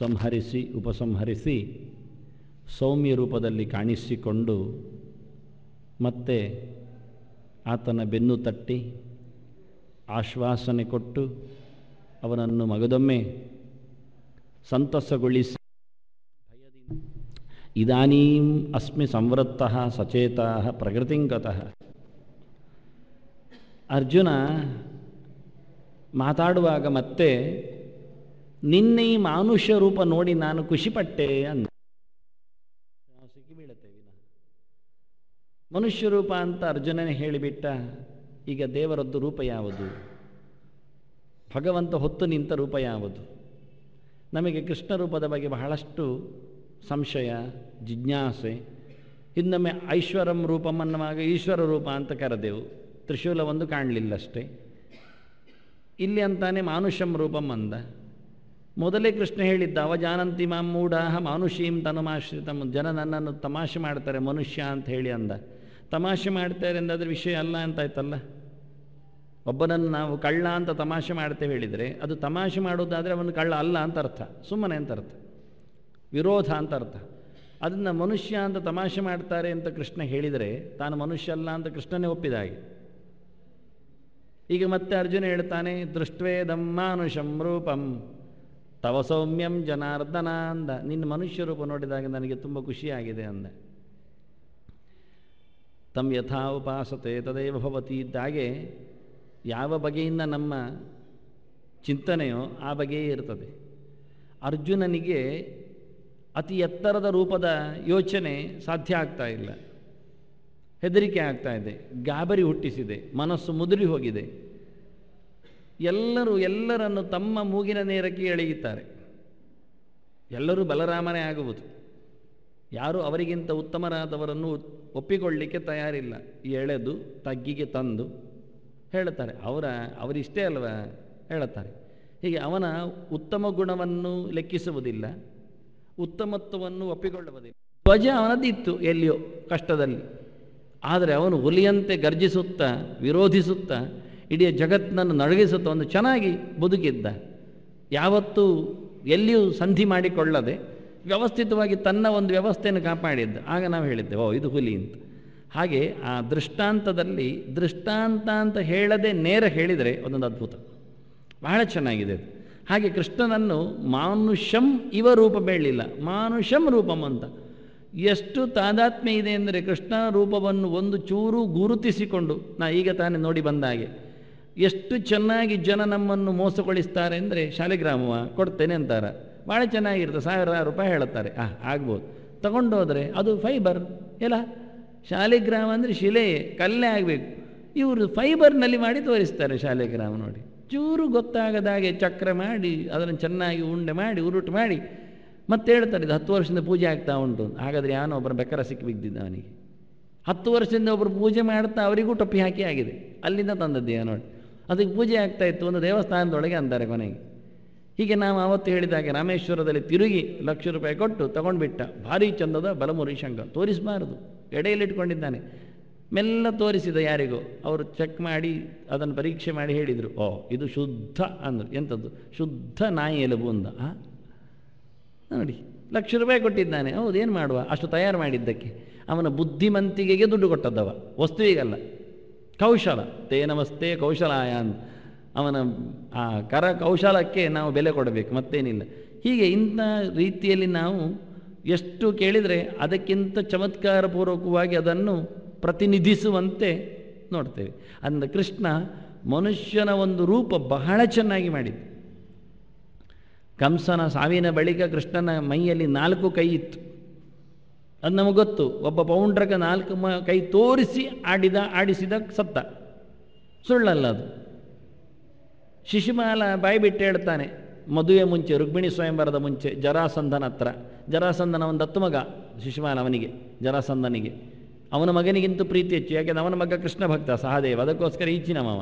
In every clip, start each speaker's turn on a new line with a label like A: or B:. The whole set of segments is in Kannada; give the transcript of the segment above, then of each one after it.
A: ಸಂಹರಿಸಿ ಉಪಸಂಹರಿಸಿ ಸೌಮ್ಯ ರೂಪದಲ್ಲಿ ಕಾಣಿಸಿಕೊಂಡು ಮತ್ತೆ ಆತನ ಬೆನ್ನು ತಟ್ಟಿ ಆಶ್ವಾಸನೆ ಕೊಟ್ಟು ಅವನನ್ನು ಮಗದೊಮ್ಮೆ ಸಂತಸಗೊಳಿಸಿ ಇದಾನೀಂ ಅಸ್ಮಿ ಸಂವೃತ್ತ ಸಚೇತ ಪ್ರಕೃತಿಂಗತಃ ಅರ್ಜುನ ಮಾತಾಡುವಾಗ ಮತ್ತೆ ನಿನ್ನೆ ಈ ಮಾನುಷ್ಯ ರೂಪ ನೋಡಿ ನಾನು ಖುಷಿಪಟ್ಟೆ ಅಂದ ಮನುಷ್ಯ ರೂಪ ಅಂತ ಅರ್ಜುನನೇ ಹೇಳಿಬಿಟ್ಟ ಈಗ ದೇವರದ್ದು ರೂಪ ಯಾವುದು ಭಗವಂತ ಹೊತ್ತು ನಿಂತ ರೂಪ ಯಾವುದು ನಮಗೆ ಕೃಷ್ಣ ರೂಪದ ಬಗ್ಗೆ ಬಹಳಷ್ಟು ಸಂಶಯ ಜಿಜ್ಞಾಸೆ ಇನ್ನೊಮ್ಮೆ ಐಶ್ವರಂ ರೂಪಂ ಅನ್ನುವಾಗ ಈಶ್ವರ ರೂಪ ಅಂತ ಕರೆದೆವು ತ್ರಿಶೂಲವೊಂದು ಕಾಣಲಿಲ್ಲಷ್ಟೇ ಇಲ್ಲಿ ಅಂತಾನೆ ಮಾನುಷ್ಯಂ ರೂಪಂ ಅಂದ ಮೊದಲೇ ಕೃಷ್ಣ ಹೇಳಿದ್ದ ಜಾನಂತಿ ಮಾಂ ಮೂಢಾಹ ಮಾನುಷೀಂ ತಮ್ಮ ಜನ ನನ್ನನ್ನು ತಮಾಷೆ ಮಾಡ್ತಾರೆ ಮನುಷ್ಯ ಅಂತ ಹೇಳಿ ಅಂದ ತಮಾಷೆ ಮಾಡ್ತಾರೆ ಅಂದಾದ್ರೆ ವಿಷಯ ಅಲ್ಲ ಅಂತಾಯ್ತಲ್ಲ ಒಬ್ಬನನ್ನು ನಾವು ಕಳ್ಳ ಅಂತ ತಮಾಷೆ ಮಾಡ್ತೇವೆ ಹೇಳಿದರೆ ಅದು ತಮಾಷೆ ಮಾಡೋದಾದರೆ ಅವನು ಕಳ್ಳ ಅಲ್ಲ ಅಂತ ಅರ್ಥ ಸುಮ್ಮನೆ ಅಂತ ಅರ್ಥ ವಿರೋಧ ಅಂತ ಅರ್ಥ ಅದನ್ನು ಮನುಷ್ಯ ಅಂತ ತಮಾಷೆ ಮಾಡ್ತಾರೆ ಅಂತ ಕೃಷ್ಣ ಹೇಳಿದರೆ ತಾನು ಮನುಷ್ಯ ಅಲ್ಲ ಅಂತ ಕೃಷ್ಣನೇ ಒಪ್ಪಿದ ಹಾಗೆ ಈಗ ಮತ್ತೆ ಅರ್ಜುನ ಹೇಳ್ತಾನೆ ದೃಷ್ಟ್ವೇದಂ ಮಾನುಷಂ ರೂಪಂ ತವ ಸೌಮ್ಯಂ ಜನಾರ್ದನ ಅಂದ ನಿನ್ನ ಮನುಷ್ಯ ರೂಪ ನೋಡಿದಾಗ ನನಗೆ ತುಂಬ ಖುಷಿಯಾಗಿದೆ ಅಂದ ತಮ್ಮ ಯಥಾ ಉಪಾಸತೆ ತದೇವ ಭವತಿ ಇದ್ದಾಗೆ ಯಾವ ಬಗೆಯಿಂದ ನಮ್ಮ ಚಿಂತನೆಯೋ ಆ ಬಗೆಯೇ ಇರ್ತದೆ ಅರ್ಜುನನಿಗೆ ಅತಿ ಎತ್ತರದ ರೂಪದ ಯೋಚನೆ ಸಾಧ್ಯ ಆಗ್ತಾ ಇಲ್ಲ ಹೆದರಿಕೆ ಆಗ್ತಾ ಇದೆ ಗಾಬರಿ ಹುಟ್ಟಿಸಿದೆ ಮನಸ್ಸು ಮುದುರಿ ಹೋಗಿದೆ ಎಲ್ಲರೂ ಎಲ್ಲರನ್ನು ತಮ್ಮ ಮೂಗಿನ ನೇರಕ್ಕೆ ಎಳೆಯುತ್ತಾರೆ ಎಲ್ಲರೂ ಬಲರಾಮನೇ ಆಗುವುದು ಯಾರು ಅವರಿಗಿಂತ ಉತ್ತಮರಾದವರನ್ನು ಒಪ್ಪಿಕೊಳ್ಳಲಿಕ್ಕೆ ತಯಾರಿಲ್ಲ ಎಳೆದು ತಗ್ಗಿಗೆ ತಂದು ಹೇಳುತ್ತಾರೆ ಅವರ ಅವರಿಷ್ಟೇ ಅಲ್ವಾ ಹೇಳುತ್ತಾರೆ ಹೀಗೆ ಅವನ ಉತ್ತಮ ಗುಣವನ್ನು ಲೆಕ್ಕಿಸುವುದಿಲ್ಲ ಉತ್ತಮತ್ವವನ್ನು ಒಪ್ಪಿಕೊಳ್ಳುವುದಿಲ್ಲ ಧ್ವಜ ಅವನದಿತ್ತು ಎಲ್ಲಿಯೋ ಕಷ್ಟದಲ್ಲಿ ಆದರೆ ಅವನು ಹುಲಿಯಂತೆ ಗರ್ಜಿಸುತ್ತಾ ವಿರೋಧಿಸುತ್ತಾ ಇಡೀ ಜಗತ್ತನ್ನು ನಡಗಿಸುತ್ತೋ ಒಂದು ಚೆನ್ನಾಗಿ ಬದುಕಿದ್ದ ಯಾವತ್ತೂ ಎಲ್ಲಿಯೂ ಸಂಧಿ ಮಾಡಿಕೊಳ್ಳದೆ ವ್ಯವಸ್ಥಿತವಾಗಿ ತನ್ನ ಒಂದು ವ್ಯವಸ್ಥೆಯನ್ನು ಕಾಪಾಡಿದ್ದ ಆಗ ನಾವು ಹೇಳಿದ್ದೆ ಓ ಇದು ಹುಲಿ ಅಂತ ಹಾಗೆ ಆ ದೃಷ್ಟಾಂತದಲ್ಲಿ ದೃಷ್ಟಾಂತ ಅಂತ ಹೇಳದೆ ನೇರ ಹೇಳಿದರೆ ಒಂದೊಂದು ಅದ್ಭುತ ಬಹಳ ಚೆನ್ನಾಗಿದೆ ಹಾಗೆ ಕೃಷ್ಣನನ್ನು ಮಾನುಷ್ಯಂ ಇವ ರೂಪ ಬೇಳಿಲ್ಲ ಮಾನುಷ್ಯಂ ರೂಪಂ ಅಂತ ಎಷ್ಟು ತಾದಾತ್ಮ್ಯ ಇದೆ ಅಂದರೆ ಕೃಷ್ಣನ ರೂಪವನ್ನು ಒಂದು ಚೂರು ಗುರುತಿಸಿಕೊಂಡು ನಾ ಈಗ ತಾನೇ ನೋಡಿ ಬಂದ ಹಾಗೆ ಎಷ್ಟು ಚೆನ್ನಾಗಿ ಜನ ನಮ್ಮನ್ನು ಮೋಸಗೊಳಿಸ್ತಾರೆ ಅಂದರೆ ಶಾಲೆಗ್ರಾಮವಾ ಕೊಡ್ತೇನೆ ಅಂತಾರೆ ಭಾಳ ಚೆನ್ನಾಗಿರುತ್ತೆ ಸಾವಿರಾರು ರೂಪಾಯಿ ಹೇಳುತ್ತಾರೆ ಆ ಆಗ್ಬೋದು ತಗೊಂಡೋದ್ರೆ ಅದು ಫೈಬರ್ ಎಲ್ಲ ಶಾಲೆಗ್ರಾಮ ಅಂದರೆ ಶಿಲೆ ಕಲ್ಲೇ ಆಗಬೇಕು ಇವರು ಫೈಬರ್ನಲ್ಲಿ ಮಾಡಿ ತೋರಿಸ್ತಾರೆ ಶಾಲೆಗ್ರಾಮ ನೋಡಿ ಚೂರು ಗೊತ್ತಾಗದ ಹಾಗೆ ಚಕ್ರ ಮಾಡಿ ಅದನ್ನು ಚೆನ್ನಾಗಿ ಉಂಡೆ ಮಾಡಿ ಉರುಟು ಮಾಡಿ ಮತ್ತೆ ಹೇಳ್ತಾರೆ ಇದು ಹತ್ತು ವರ್ಷದಿಂದ ಪೂಜೆ ಆಗ್ತಾ ಉಂಟು ಹಾಗಾದರೆ ಯಾನೋ ಒಬ್ಬರ ಬೆಕ್ಕರ ಸಿಕ್ಕಿ ಬಿದ್ದಿದ್ದ ಅವನಿಗೆ ಹತ್ತು ವರ್ಷದಿಂದ ಒಬ್ಬರು ಪೂಜೆ ಮಾಡ್ತಾ ಅವರಿಗೂ ಟೊಪ್ಪಿ ಹಾಕಿ ಆಗಿದೆ ಅಲ್ಲಿಂದ ತಂದದ್ದು ನೋಡಿ ಅದಕ್ಕೆ ಪೂಜೆ ಆಗ್ತಾ ಇತ್ತು ಒಂದು ದೇವಸ್ಥಾನದೊಳಗೆ ಅಂದರೆ ಕೊನೆಗೆ ಹೀಗೆ ನಾವು ಆವತ್ತು ಹೇಳಿದಾಗೆ ರಾಮೇಶ್ವರದಲ್ಲಿ ತಿರುಗಿ ಲಕ್ಷ ರೂಪಾಯಿ ಕೊಟ್ಟು ತಗೊಂಡ್ಬಿಟ್ಟ ಭಾರಿ ಚಂದದ ಬಲಮುರಿ ಶಂಕ ತೋರಿಸಬಾರದು ಎಡೆಯಲ್ಲಿಟ್ಕೊಂಡಿದ್ದಾನೆ ಮೆಲ್ಲ ತೋರಿಸಿದ ಯಾರಿಗೋ ಅವರು ಚೆಕ್ ಮಾಡಿ ಅದನ್ನು ಪರೀಕ್ಷೆ ಮಾಡಿ ಹೇಳಿದರು ಓ ಇದು ಶುದ್ಧ ಅಂದರು ಎಂಥದ್ದು ಶುದ್ಧ ನಾಯಿ ಎಲುಬು ಅಂದ ನೋಡಿ ಲಕ್ಷ ರೂಪಾಯಿ ಕೊಟ್ಟಿದ್ದಾನೆ ಹೌದು ಏನು ಮಾಡುವ ಅಷ್ಟು ತಯಾರು ಮಾಡಿದ್ದಕ್ಕೆ ಅವನ ಬುದ್ಧಿಮಂತಿಗೆಗೆ ದುಡ್ಡು ಕೊಟ್ಟದ್ದವ ವಸ್ತುವಿಗಲ್ಲ ಕೌಶಲ ತೇ ನಮಸ್ತೆ ಕೌಶಲ ಅವನ ಆ ಕರ ಕೌಶಲಕ್ಕೆ ನಾವು ಬೆಲೆ ಕೊಡಬೇಕು ಮತ್ತೇನಿಲ್ಲ ಹೀಗೆ ಇಂಥ ರೀತಿಯಲ್ಲಿ ನಾವು ಎಷ್ಟು ಕೇಳಿದರೆ ಅದಕ್ಕಿಂತ ಚಮತ್ಕಾರಪೂರ್ವಕವಾಗಿ ಅದನ್ನು ಪ್ರತಿನಿಧಿಸುವಂತೆ ನೋಡ್ತೇವೆ ಅಂದ ಕೃಷ್ಣ ಮನುಷ್ಯನ ಒಂದು ರೂಪ ಬಹಳ ಚೆನ್ನಾಗಿ ಮಾಡಿದ್ದು ಕಂಸನ ಸಾವಿನ ಬಳಿಕ ಕೃಷ್ಣನ ಮೈಯಲ್ಲಿ ನಾಲ್ಕು ಕೈ ಇತ್ತು ಅದು ನಮಗೆ ಗೊತ್ತು ಒಬ್ಬ ಪೌಂಡ್ರಕ ನಾಲ್ಕು ಮ ಕೈ ತೋರಿಸಿ ಆಡಿದ ಆಡಿಸಿದ ಸತ್ತ ಸುಳ್ಳಲ್ಲ ಅದು ಶಿಶುಮಾಲ ಬಾಯ್ಬಿಟ್ಟು ಹೇಳ್ತಾನೆ ಮದುವೆ ಮುಂಚೆ ರುಕ್ಮಿಣಿ ಸ್ವಯಂವರದ ಮುಂಚೆ ಜರಾಸಂಧನ ಹತ್ರ ಜರಾಸಂಧನ ಒಂದು ಹತ್ತು ಮಗ ಶಿಶುಮಾಲ ಅವನಿಗೆ ಜರಾಸಂಧನಿಗೆ ಅವನ ಮಗನಿಗಿಂತೂ ಪ್ರೀತಿ ಹೆಚ್ಚು ಯಾಕೆಂದ್ರೆ ಅವನ ಮಗ ಕೃಷ್ಣ ಭಕ್ತ ಸಹದೇವ ಅದಕ್ಕೋಸ್ಕರ ಈಚಿನ ಮಾವ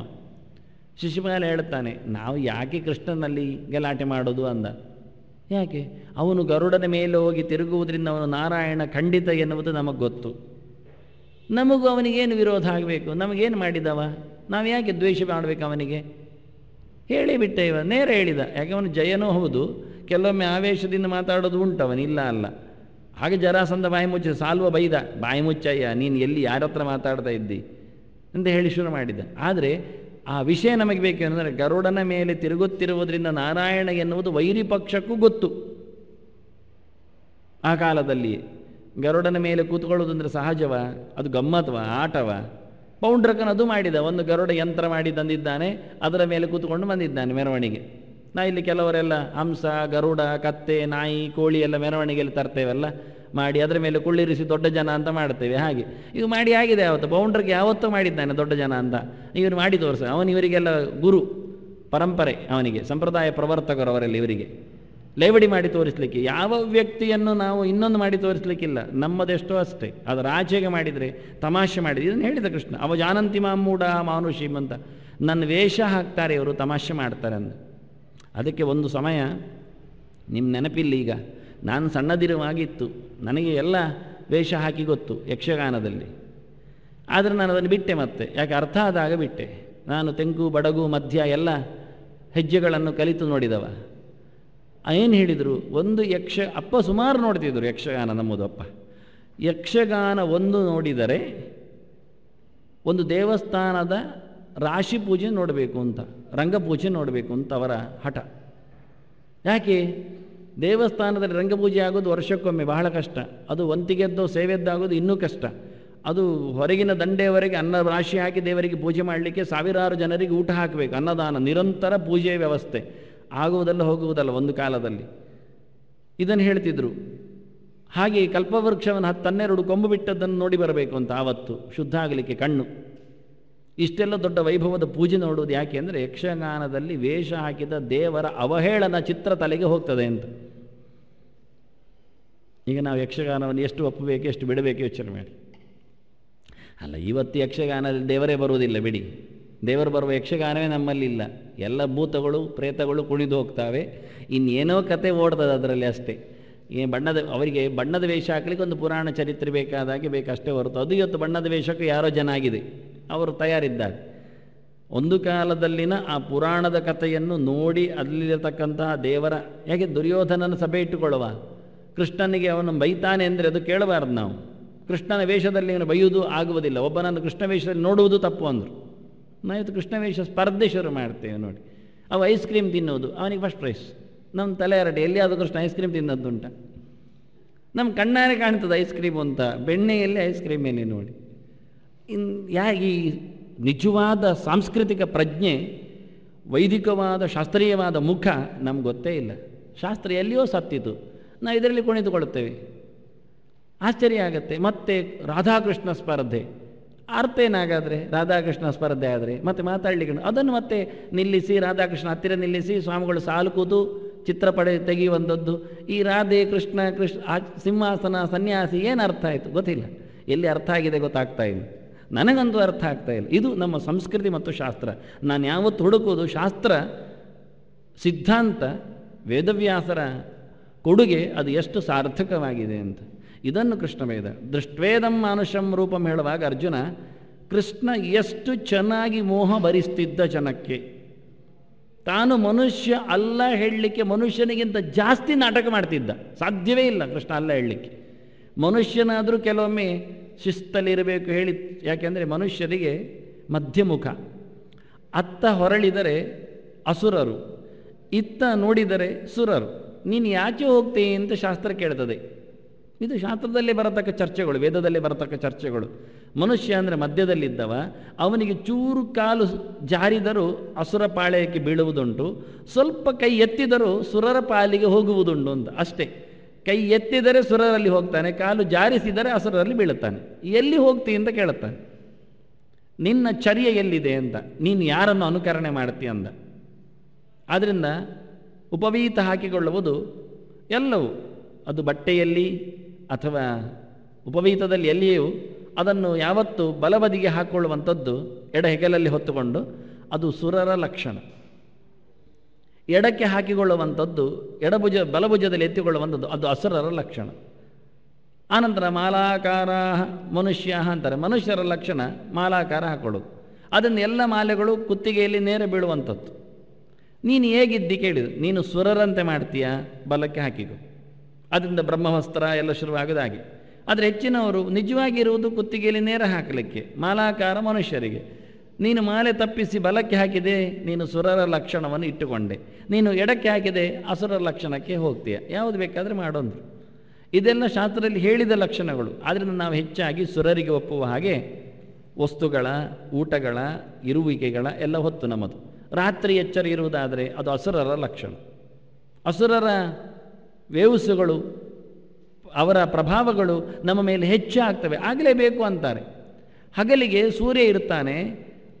A: ಶಿಶುಮಾಲ ಹೇಳ್ತಾನೆ ನಾವು ಯಾಕೆ ಕೃಷ್ಣನಲ್ಲಿ ಗಲಾಟೆ ಮಾಡೋದು ಅಂದ ಯಾಕೆ ಅವನು ಗರುಡನ ಮೇಲೆ ಹೋಗಿ ತಿರುಗುವುದರಿಂದ ಅವನು ನಾರಾಯಣ ಖಂಡಿತ ಎನ್ನುವುದು ನಮಗೆ ಗೊತ್ತು ನಮಗೂ ಅವನಿಗೇನು ವಿರೋಧ ಆಗಬೇಕು ನಮಗೇನು ಮಾಡಿದವ ನಾವು ಯಾಕೆ ದ್ವೇಷ ಮಾಡಬೇಕು ಅವನಿಗೆ ಹೇಳಿಬಿಟ್ಟೆ ಇವ ನೇರ ಹೇಳಿದ ಯಾಕೆ ಅವನು ಜಯನೂ ಹೌದು ಕೆಲವೊಮ್ಮೆ ಆವೇಶದಿಂದ ಮಾತಾಡೋದು ಉಂಟು ಇಲ್ಲ ಅಲ್ಲ ಹಾಗೆ ಜರಾಸಂದ ಬಾಯಿ ಮುಚ್ಚ ಸಾಲ್ವ ಬೈದ ಬಾಯಿ ಮುಚ್ಚಯ್ಯ ನೀನು ಎಲ್ಲಿ ಯಾರ ಹತ್ರ ಮಾತಾಡ್ತಾ ಇದ್ದಿ ಅಂತ ಹೇಳಿ ಶುರು ಮಾಡಿದ ಆದರೆ ಆ ವಿಷಯ ನಮಗೆ ಅಂದರೆ ಗರುಡನ ಮೇಲೆ ತಿರುಗುತ್ತಿರುವುದರಿಂದ ನಾರಾಯಣ ಎನ್ನುವುದು ವೈರಿ ಪಕ್ಷಕ್ಕೂ ಗೊತ್ತು ಆ ಕಾಲದಲ್ಲಿ ಗರುಡನ ಮೇಲೆ ಕೂತ್ಕೊಳ್ಳೋದು ಅಂದರೆ ಸಹಜವ ಅದು ಗಮ್ಮತ್ವ ಆಟವ ಪೌಂಡ್ರಕನ್ ಅದು ಮಾಡಿದ ಒಂದು ಗರುಡ ಯಂತ್ರ ಮಾಡಿ ತಂದಿದ್ದಾನೆ ಅದರ ಮೇಲೆ ಕೂತ್ಕೊಂಡು ಬಂದಿದ್ದಾನೆ ಮೆರವಣಿಗೆ ನಾ ಇಲ್ಲಿ ಕೆಲವರೆಲ್ಲ ಹಂಸ ಗರುಡ ಕತ್ತೆ ನಾಯಿ ಕೋಳಿ ಎಲ್ಲ ಮೆರವಣಿಗೆಯಲ್ಲಿ ತರ್ತೇವಲ್ಲ ಮಾಡಿ ಅದರ ಮೇಲೆ ಕುಳ್ಳಿರಿಸಿ ದೊಡ್ಡ ಜನ ಅಂತ ಮಾಡ್ತೇವೆ ಹಾಗೆ ಇದು ಮಾಡಿ ಆಗಿದೆ ಯಾವತ್ತು ಬೌಂಡ್ರಿಗೆ ಯಾವತ್ತೂ ಮಾಡಿದ್ದಾನೆ ದೊಡ್ಡ ಜನ ಅಂತ ಇವರು ಮಾಡಿ ತೋರಿಸ ಅವನು ಇವರಿಗೆಲ್ಲ ಗುರು ಪರಂಪರೆ ಅವನಿಗೆ ಸಂಪ್ರದಾಯ ಪ್ರವರ್ತಕರು ಅವರಲ್ಲಿ ಇವರಿಗೆ ಲೇವಡಿ ಮಾಡಿ ತೋರಿಸ್ಲಿಕ್ಕೆ ಯಾವ ವ್ಯಕ್ತಿಯನ್ನು ನಾವು ಇನ್ನೊಂದು ಮಾಡಿ ತೋರಿಸ್ಲಿಕ್ಕಿಲ್ಲ ನಮ್ಮದೆಷ್ಟೋ ಅಷ್ಟೇ ಅದರ ಆಚೆಗೆ ಮಾಡಿದರೆ ತಮಾಷೆ ಮಾಡಿದರೆ ಇದನ್ನು ಹೇಳಿದ ಕೃಷ್ಣ ಅವ ಜಾನಂತಿ ಮಾಮೂಡ ಮಾನುಷೀಮ್ ಅಂತ ನನ್ನ ವೇಷ ಹಾಕ್ತಾರೆ ಇವರು ತಮಾಷೆ ಮಾಡ್ತಾರೆ ಅಂದ ಅದಕ್ಕೆ ಒಂದು ಸಮಯ ನಿಮ್ಮ ನೆನಪಿಲ್ಲ ಈಗ ನಾನು ಸಣ್ಣದಿರುವಾಗಿತ್ತು ನನಗೆ ಎಲ್ಲ ವೇಷ ಹಾಕಿ ಗೊತ್ತು ಯಕ್ಷಗಾನದಲ್ಲಿ ಆದರೆ ನಾನು ಅದನ್ನು ಬಿಟ್ಟೆ ಮತ್ತೆ ಯಾಕೆ ಅರ್ಥ ಆದಾಗ ಬಿಟ್ಟೆ ನಾನು ತೆಂಗು ಬಡಗು ಮಧ್ಯ ಎಲ್ಲ ಹೆಜ್ಜೆಗಳನ್ನು ಕಲಿತು ನೋಡಿದವ ಏನು ಹೇಳಿದರು ಒಂದು ಯಕ್ಷ ಅಪ್ಪ ಸುಮಾರು ನೋಡ್ತಿದ್ರು ಯಕ್ಷಗಾನ ನಮ್ಮದು ಅಪ್ಪ ಯಕ್ಷಗಾನ ಒಂದು ನೋಡಿದರೆ ಒಂದು ದೇವಸ್ಥಾನದ ರಾಶಿ ಪೂಜೆ ನೋಡಬೇಕು ಅಂತ ರಂಗಪೂಜೆ ನೋಡಬೇಕು ಅಂತ ಅವರ ಹಠ ಯಾಕೆ ದೇವಸ್ಥಾನದಲ್ಲಿ ರಂಗಪೂಜೆ ಆಗೋದು ವರ್ಷಕ್ಕೊಮ್ಮೆ ಬಹಳ ಕಷ್ಟ ಅದು ಒಂತಿಗೆದ್ದು ಸೇವೆದ್ದಾಗೋದು ಇನ್ನೂ ಕಷ್ಟ ಅದು ಹೊರಗಿನ ದಂಡೆಯವರೆಗೆ ಅನ್ನ ರಾಶಿ ಹಾಕಿ ದೇವರಿಗೆ ಪೂಜೆ ಮಾಡಲಿಕ್ಕೆ ಸಾವಿರಾರು ಜನರಿಗೆ ಊಟ ಹಾಕಬೇಕು ಅನ್ನದಾನ ನಿರಂತರ ಪೂಜೆ ವ್ಯವಸ್ಥೆ ಆಗುವುದಲ್ಲ ಹೋಗುವುದಲ್ಲ ಒಂದು ಕಾಲದಲ್ಲಿ ಇದನ್ನು ಹೇಳ್ತಿದ್ರು ಹಾಗೆ ಕಲ್ಪವೃಕ್ಷವನ್ನು ಹತ್ತನ್ನೆರಡು ಕೊಂಬು ಬಿಟ್ಟದ್ದನ್ನು ನೋಡಿ ಬರಬೇಕು ಅಂತ ಆವತ್ತು ಶುದ್ಧ ಆಗಲಿಕ್ಕೆ ಕಣ್ಣು ಇಷ್ಟೆಲ್ಲ ದೊಡ್ಡ ವೈಭವದ ಪೂಜೆ ನೋಡುವುದು ಯಾಕೆ ಅಂದರೆ ಯಕ್ಷಗಾನದಲ್ಲಿ ವೇಷ ಹಾಕಿದ ದೇವರ ಅವಹೇಳನ ಚಿತ್ರ ತಲೆಗೆ ಹೋಗ್ತದೆ ಅಂತ ಈಗ ನಾವು ಯಕ್ಷಗಾನವನ್ನು ಎಷ್ಟು ಒಪ್ಪಬೇಕು ಎಷ್ಟು ಬಿಡಬೇಕು ಯೋಚನೆ ಮಾಡಿ ಅಲ್ಲ ಇವತ್ತು ಯಕ್ಷಗಾನದಲ್ಲಿ ದೇವರೇ ಬರುವುದಿಲ್ಲ ಬಿಡಿ ದೇವರು ಬರುವ ಯಕ್ಷಗಾನವೇ ನಮ್ಮಲ್ಲಿಲ್ಲ ಎಲ್ಲ ಭೂತಗಳು ಪ್ರೇತಗಳು ಕುಣಿದು ಹೋಗ್ತಾವೆ ಇನ್ನೇನೋ ಕತೆ ಓಡ್ತದೆ ಅದರಲ್ಲಿ ಅಷ್ಟೇ ಈ ಬಣ್ಣದ ಅವರಿಗೆ ಬಣ್ಣದ ವೇಷ ಹಾಕ್ಲಿಕ್ಕೆ ಒಂದು ಪುರಾಣ ಚರಿತ್ರೆ ಬೇಕಾದಾಗೆ ಬೇಕಷ್ಟೇ ಹೊರತು ಅದು ಇವತ್ತು ಬಣ್ಣದ ವೇಷಕ್ಕೂ ಯಾರೋ ಜನ ಆಗಿದೆ ಅವರು ತಯಾರಿದ್ದಾರೆ ಒಂದು ಕಾಲದಲ್ಲಿನ ಆ ಪುರಾಣದ ಕಥೆಯನ್ನು ನೋಡಿ ಅಲ್ಲಿರತಕ್ಕಂತಹ ದೇವರ ಹೇಗೆ ದುರ್ಯೋಧನನ ಸಭೆ ಇಟ್ಟುಕೊಳ್ಳುವ ಕೃಷ್ಣನಿಗೆ ಅವನು ಬೈತಾನೆ ಅಂದರೆ ಅದು ಕೇಳಬಾರ್ದು ನಾವು ಕೃಷ್ಣನ ವೇಷದಲ್ಲಿ ಅವನು ಬೈಯುವುದು ಆಗುವುದಿಲ್ಲ ಒಬ್ಬನನ್ನು ಕೃಷ್ಣ ವೇಷದಲ್ಲಿ ನೋಡುವುದು ತಪ್ಪು ಅಂದರು ನಾವು ಇವತ್ತು ಕೃಷ್ಣ ವೇಷ ಸ್ಪರ್ಧೆ ಶುರು ಮಾಡ್ತೇವೆ ನೋಡಿ ಅವು ಐಸ್ ಕ್ರೀಮ್ ತಿನ್ನುವುದು ಅವನಿಗೆ ಫಸ್ಟ್ ಪ್ರೈಸ್ ನಮ್ಮ ತಲೆ ಹರಟೆ ಎಲ್ಲಿಯಾದರೂ ಕೃಷ್ಣ ಐಸ್ ಕ್ರೀಮ್ ತಿನ್ನೋದುಂಟ ನಮ್ಮ ಕಣ್ಣಾರೆ ಕಾಣ್ತದೆ ಐಸ್ ಕ್ರೀಮ್ ಅಂತ ಬೆಣ್ಣೆಯಲ್ಲಿ ಐಸ್ ಕ್ರೀಮ್ ಏನೇ ನೋಡಿ ಇನ್ ಯಾ ಈ ನಿಜವಾದ ಸಾಂಸ್ಕೃತಿಕ ಪ್ರಜ್ಞೆ ವೈದಿಕವಾದ ಶಾಸ್ತ್ರೀಯವಾದ ಮುಖ ನಮ್ಗೆ ಗೊತ್ತೇ ಇಲ್ಲ ಶಾಸ್ತ್ರ ಎಲ್ಲಿಯೋ ಸತ್ತಿತು ನಾವು ಇದರಲ್ಲಿ ಕುಣಿತುಕೊಳ್ಳುತ್ತೇವೆ ಆಶ್ಚರ್ಯ ಆಗುತ್ತೆ ಮತ್ತೆ ರಾಧಾಕೃಷ್ಣ ಸ್ಪರ್ಧೆ ಅರ್ಥ ಏನಾಗಾದರೆ ರಾಧಾಕೃಷ್ಣ ಸ್ಪರ್ಧೆ ಆದರೆ ಮತ್ತೆ ಮಾತಾಡಲಿಕ್ಕೆ ಅದನ್ನು ಮತ್ತೆ ನಿಲ್ಲಿಸಿ ರಾಧಾಕೃಷ್ಣ ಹತ್ತಿರ ನಿಲ್ಲಿಸಿ ಸ್ವಾಮಿಗಳು ಸಾಲು ಕೂತು ಚಿತ್ರಪಡೆ ತೆಗೆಯುವಂಥದ್ದು ಈ ರಾಧೆ ಕೃಷ್ಣ ಕೃಷ್ಣ ಸಿಂಹಾಸನ ಸನ್ಯಾಸಿ ಏನು ಅರ್ಥ ಆಯಿತು ಗೊತ್ತಿಲ್ಲ ಎಲ್ಲಿ ಅರ್ಥ ಆಗಿದೆ ಗೊತ್ತಾಗ್ತಾ ಇಲ್ಲ ನನಗಂತೂ ಅರ್ಥ ಆಗ್ತಾ ಇಲ್ಲ ಇದು ನಮ್ಮ ಸಂಸ್ಕೃತಿ ಮತ್ತು ಶಾಸ್ತ್ರ ನಾನು ಯಾವತ್ತು ಹುಡುಕೋದು ಶಾಸ್ತ್ರ ಸಿದ್ಧಾಂತ ವೇದವ್ಯಾಸರ ಕೊಡುಗೆ ಅದು ಎಷ್ಟು ಸಾರ್ಥಕವಾಗಿದೆ ಅಂತ ಇದನ್ನು ಕೃಷ್ಣವೇದ ದೃಷ್ಟ್ವೇದಂ ಮಾನುಷಂ ರೂಪಂ ಹೇಳುವಾಗ ಅರ್ಜುನ ಕೃಷ್ಣ ಎಷ್ಟು ಚೆನ್ನಾಗಿ ಮೋಹ ಭರಿಸ್ತಿದ್ದ ಜನಕ್ಕೆ ತಾನು ಮನುಷ್ಯ ಅಲ್ಲ ಹೇಳಲಿಕ್ಕೆ ಮನುಷ್ಯನಿಗಿಂತ ಜಾಸ್ತಿ ನಾಟಕ ಮಾಡ್ತಿದ್ದ ಸಾಧ್ಯವೇ ಇಲ್ಲ ಕೃಷ್ಣ ಅಲ್ಲ ಹೇಳಲಿಕ್ಕೆ ಮನುಷ್ಯನಾದರೂ ಕೆಲವೊಮ್ಮೆ ಶಿಸ್ತಲ್ಲಿರಬೇಕು ಹೇಳಿ ಯಾಕೆಂದರೆ ಮನುಷ್ಯರಿಗೆ ಮಧ್ಯಮುಖ ಅತ್ತ ಹೊರಳಿದರೆ ಅಸುರರು ಇತ್ತ ನೋಡಿದರೆ ಸುರರು ನೀನು ಯಾಕೆ ಹೋಗ್ತೀಯ ಅಂತ ಶಾಸ್ತ್ರ ಕೇಳ್ತದೆ ಇದು ಶಾಸ್ತ್ರದಲ್ಲಿ ಬರತಕ್ಕ ಚರ್ಚೆಗಳು ವೇದದಲ್ಲಿ ಬರತಕ್ಕ ಚರ್ಚೆಗಳು ಮನುಷ್ಯ ಅಂದರೆ ಮಧ್ಯದಲ್ಲಿದ್ದವ ಅವನಿಗೆ ಚೂರು ಕಾಲು ಜಾರಿದರೂ ಅಸುರ ಪಾಳೆಯಕ್ಕೆ ಬೀಳುವುದುಂಟು ಸ್ವಲ್ಪ ಕೈ ಎತ್ತಿದರೂ ಸುರರ ಪಾಲಿಗೆ ಹೋಗುವುದುಂಟು ಅಂತ ಅಷ್ಟೇ ಕೈ ಎತ್ತಿದರೆ ಸುರರಲ್ಲಿ ಹೋಗ್ತಾನೆ ಕಾಲು ಜಾರಿಸಿದರೆ ಅಸುರರಲ್ಲಿ ಬೀಳುತ್ತಾನೆ ಎಲ್ಲಿ ಹೋಗ್ತಿ ಅಂತ ಕೇಳುತ್ತಾನೆ ನಿನ್ನ ಚರ್ಯ ಎಲ್ಲಿದೆ ಅಂತ ನೀನು ಯಾರನ್ನು ಅನುಕರಣೆ ಮಾಡ್ತೀಯ ಅಂದ ಆದ್ದರಿಂದ ಉಪವೀತ ಹಾಕಿಕೊಳ್ಳುವುದು ಎಲ್ಲವೂ ಅದು ಬಟ್ಟೆಯಲ್ಲಿ ಅಥವಾ ಉಪವೀತದಲ್ಲಿ ಎಲ್ಲಿಯೂ ಅದನ್ನು ಯಾವತ್ತು ಬಲಬದಿಗೆ ಹಾಕ್ಕೊಳ್ಳುವಂಥದ್ದು ಹೆಗಲಲ್ಲಿ ಹೊತ್ತುಕೊಂಡು ಅದು ಸುರರ ಲಕ್ಷಣ ಎಡಕ್ಕೆ ಹಾಕಿಕೊಳ್ಳುವಂಥದ್ದು ಎಡಭುಜ ಬಲಭುಜದಲ್ಲಿ ಎತ್ತಿಕೊಳ್ಳುವಂಥದ್ದು ಅದು ಅಸುರರ ಲಕ್ಷಣ ಆನಂತರ ಮಾಲಾಕಾರ ಮನುಷ್ಯ ಅಂತಾರೆ ಮನುಷ್ಯರ ಲಕ್ಷಣ ಮಾಲಾಕಾರ ಹಾಕೊಳ್ಳೋದು ಅದನ್ನು ಎಲ್ಲ ಮಾಲೆಗಳು ಕುತ್ತಿಗೆಯಲ್ಲಿ ನೇರ ಬೀಳುವಂಥದ್ದು ನೀನು ಹೇಗಿದ್ದಿ ಕೇಳಿದು ನೀನು ಸುರರಂತೆ ಮಾಡ್ತೀಯ ಬಲಕ್ಕೆ ಹಾಕಿದ್ದು ಅದರಿಂದ ಬ್ರಹ್ಮವಸ್ತ್ರ ಎಲ್ಲ ಶುರುವಾಗೋದಾಗಿ ಆದರೆ ಹೆಚ್ಚಿನವರು ನಿಜವಾಗಿರುವುದು ಕುತ್ತಿಗೆಯಲ್ಲಿ ನೇರ ಹಾಕಲಿಕ್ಕೆ ಮಾಲಾಕಾರ ಮನುಷ್ಯರಿಗೆ ನೀನು ಮಾಲೆ ತಪ್ಪಿಸಿ ಬಲಕ್ಕೆ ಹಾಕಿದೆ ನೀನು ಸುರರ ಲಕ್ಷಣವನ್ನು ಇಟ್ಟುಕೊಂಡೆ ನೀನು ಎಡಕ್ಕೆ ಹಾಕಿದೆ ಅಸುರರ ಲಕ್ಷಣಕ್ಕೆ ಹೋಗ್ತೀಯ ಯಾವುದು ಬೇಕಾದರೆ ಮಾಡೋದು ಇದೆಲ್ಲ ಶಾಸ್ತ್ರದಲ್ಲಿ ಹೇಳಿದ ಲಕ್ಷಣಗಳು ಆದ್ದರಿಂದ ನಾವು ಹೆಚ್ಚಾಗಿ ಸುರರಿಗೆ ಒಪ್ಪುವ ಹಾಗೆ ವಸ್ತುಗಳ ಊಟಗಳ ಇರುವಿಕೆಗಳ ಎಲ್ಲ ಹೊತ್ತು ನಮ್ಮದು ರಾತ್ರಿ ಎಚ್ಚರ ಇರುವುದಾದರೆ ಅದು ಅಸುರರ ಲಕ್ಷಣ ಅಸುರರ ವೇವ್ಸುಗಳು ಅವರ ಪ್ರಭಾವಗಳು ನಮ್ಮ ಮೇಲೆ ಹೆಚ್ಚಾಗ್ತವೆ ಆಗಲೇಬೇಕು ಅಂತಾರೆ ಹಗಲಿಗೆ ಸೂರ್ಯ ಇರ್ತಾನೆ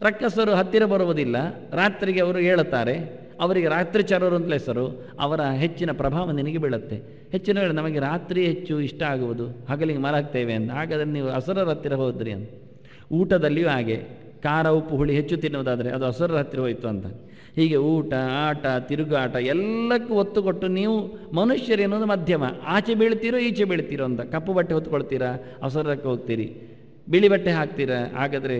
A: ರಕ್ಕಸರು ಹತ್ತಿರ ಬರುವುದಿಲ್ಲ ರಾತ್ರಿಗೆ ಅವರು ಹೇಳುತ್ತಾರೆ ಅವರಿಗೆ ರಾತ್ರಿ ಚರರು ಅಂತಲೇ ಹೆಸರು ಅವರ ಹೆಚ್ಚಿನ ಪ್ರಭಾವ ನಿನಗೆ ಬೀಳುತ್ತೆ ಹೆಚ್ಚಿನ ನಮಗೆ ರಾತ್ರಿ ಹೆಚ್ಚು ಇಷ್ಟ ಆಗುವುದು ಹಗಲಿಗೆ ಮಲಗ್ತೇವೆ ಅಂತ ಹಾಗಾದರೆ ನೀವು ಹಸರರ ಹತ್ತಿರ ಹೋದ್ರಿ ಅಂತ ಊಟದಲ್ಲಿಯೂ ಹಾಗೆ ಖಾರ ಉಪ್ಪು ಹುಳಿ ಹೆಚ್ಚು ತಿನ್ನುವುದಾದರೆ ಅದು ಹಸುರ ಹತ್ತಿರ ಹೋಯಿತು ಅಂತ ಹೀಗೆ ಊಟ ಆಟ ತಿರುಗಾಟ ಎಲ್ಲಕ್ಕೂ ಒತ್ತು ಕೊಟ್ಟು ನೀವು ಮನುಷ್ಯರು ಎನ್ನುವುದು ಮಧ್ಯಮ ಆಚೆ ಬೀಳ್ತೀರೋ ಈಚೆ ಬೀಳ್ತೀರೋ ಅಂತ ಕಪ್ಪು ಬಟ್ಟೆ ಹೊತ್ಕೊಳ್ತೀರಾ ಅವಸರಕ್ಕೆ ಹೋಗ್ತೀರಿ ಬಿಳಿ ಬಟ್ಟೆ ಹಾಕ್ತೀರಾ ಹಾಗಾದರೆ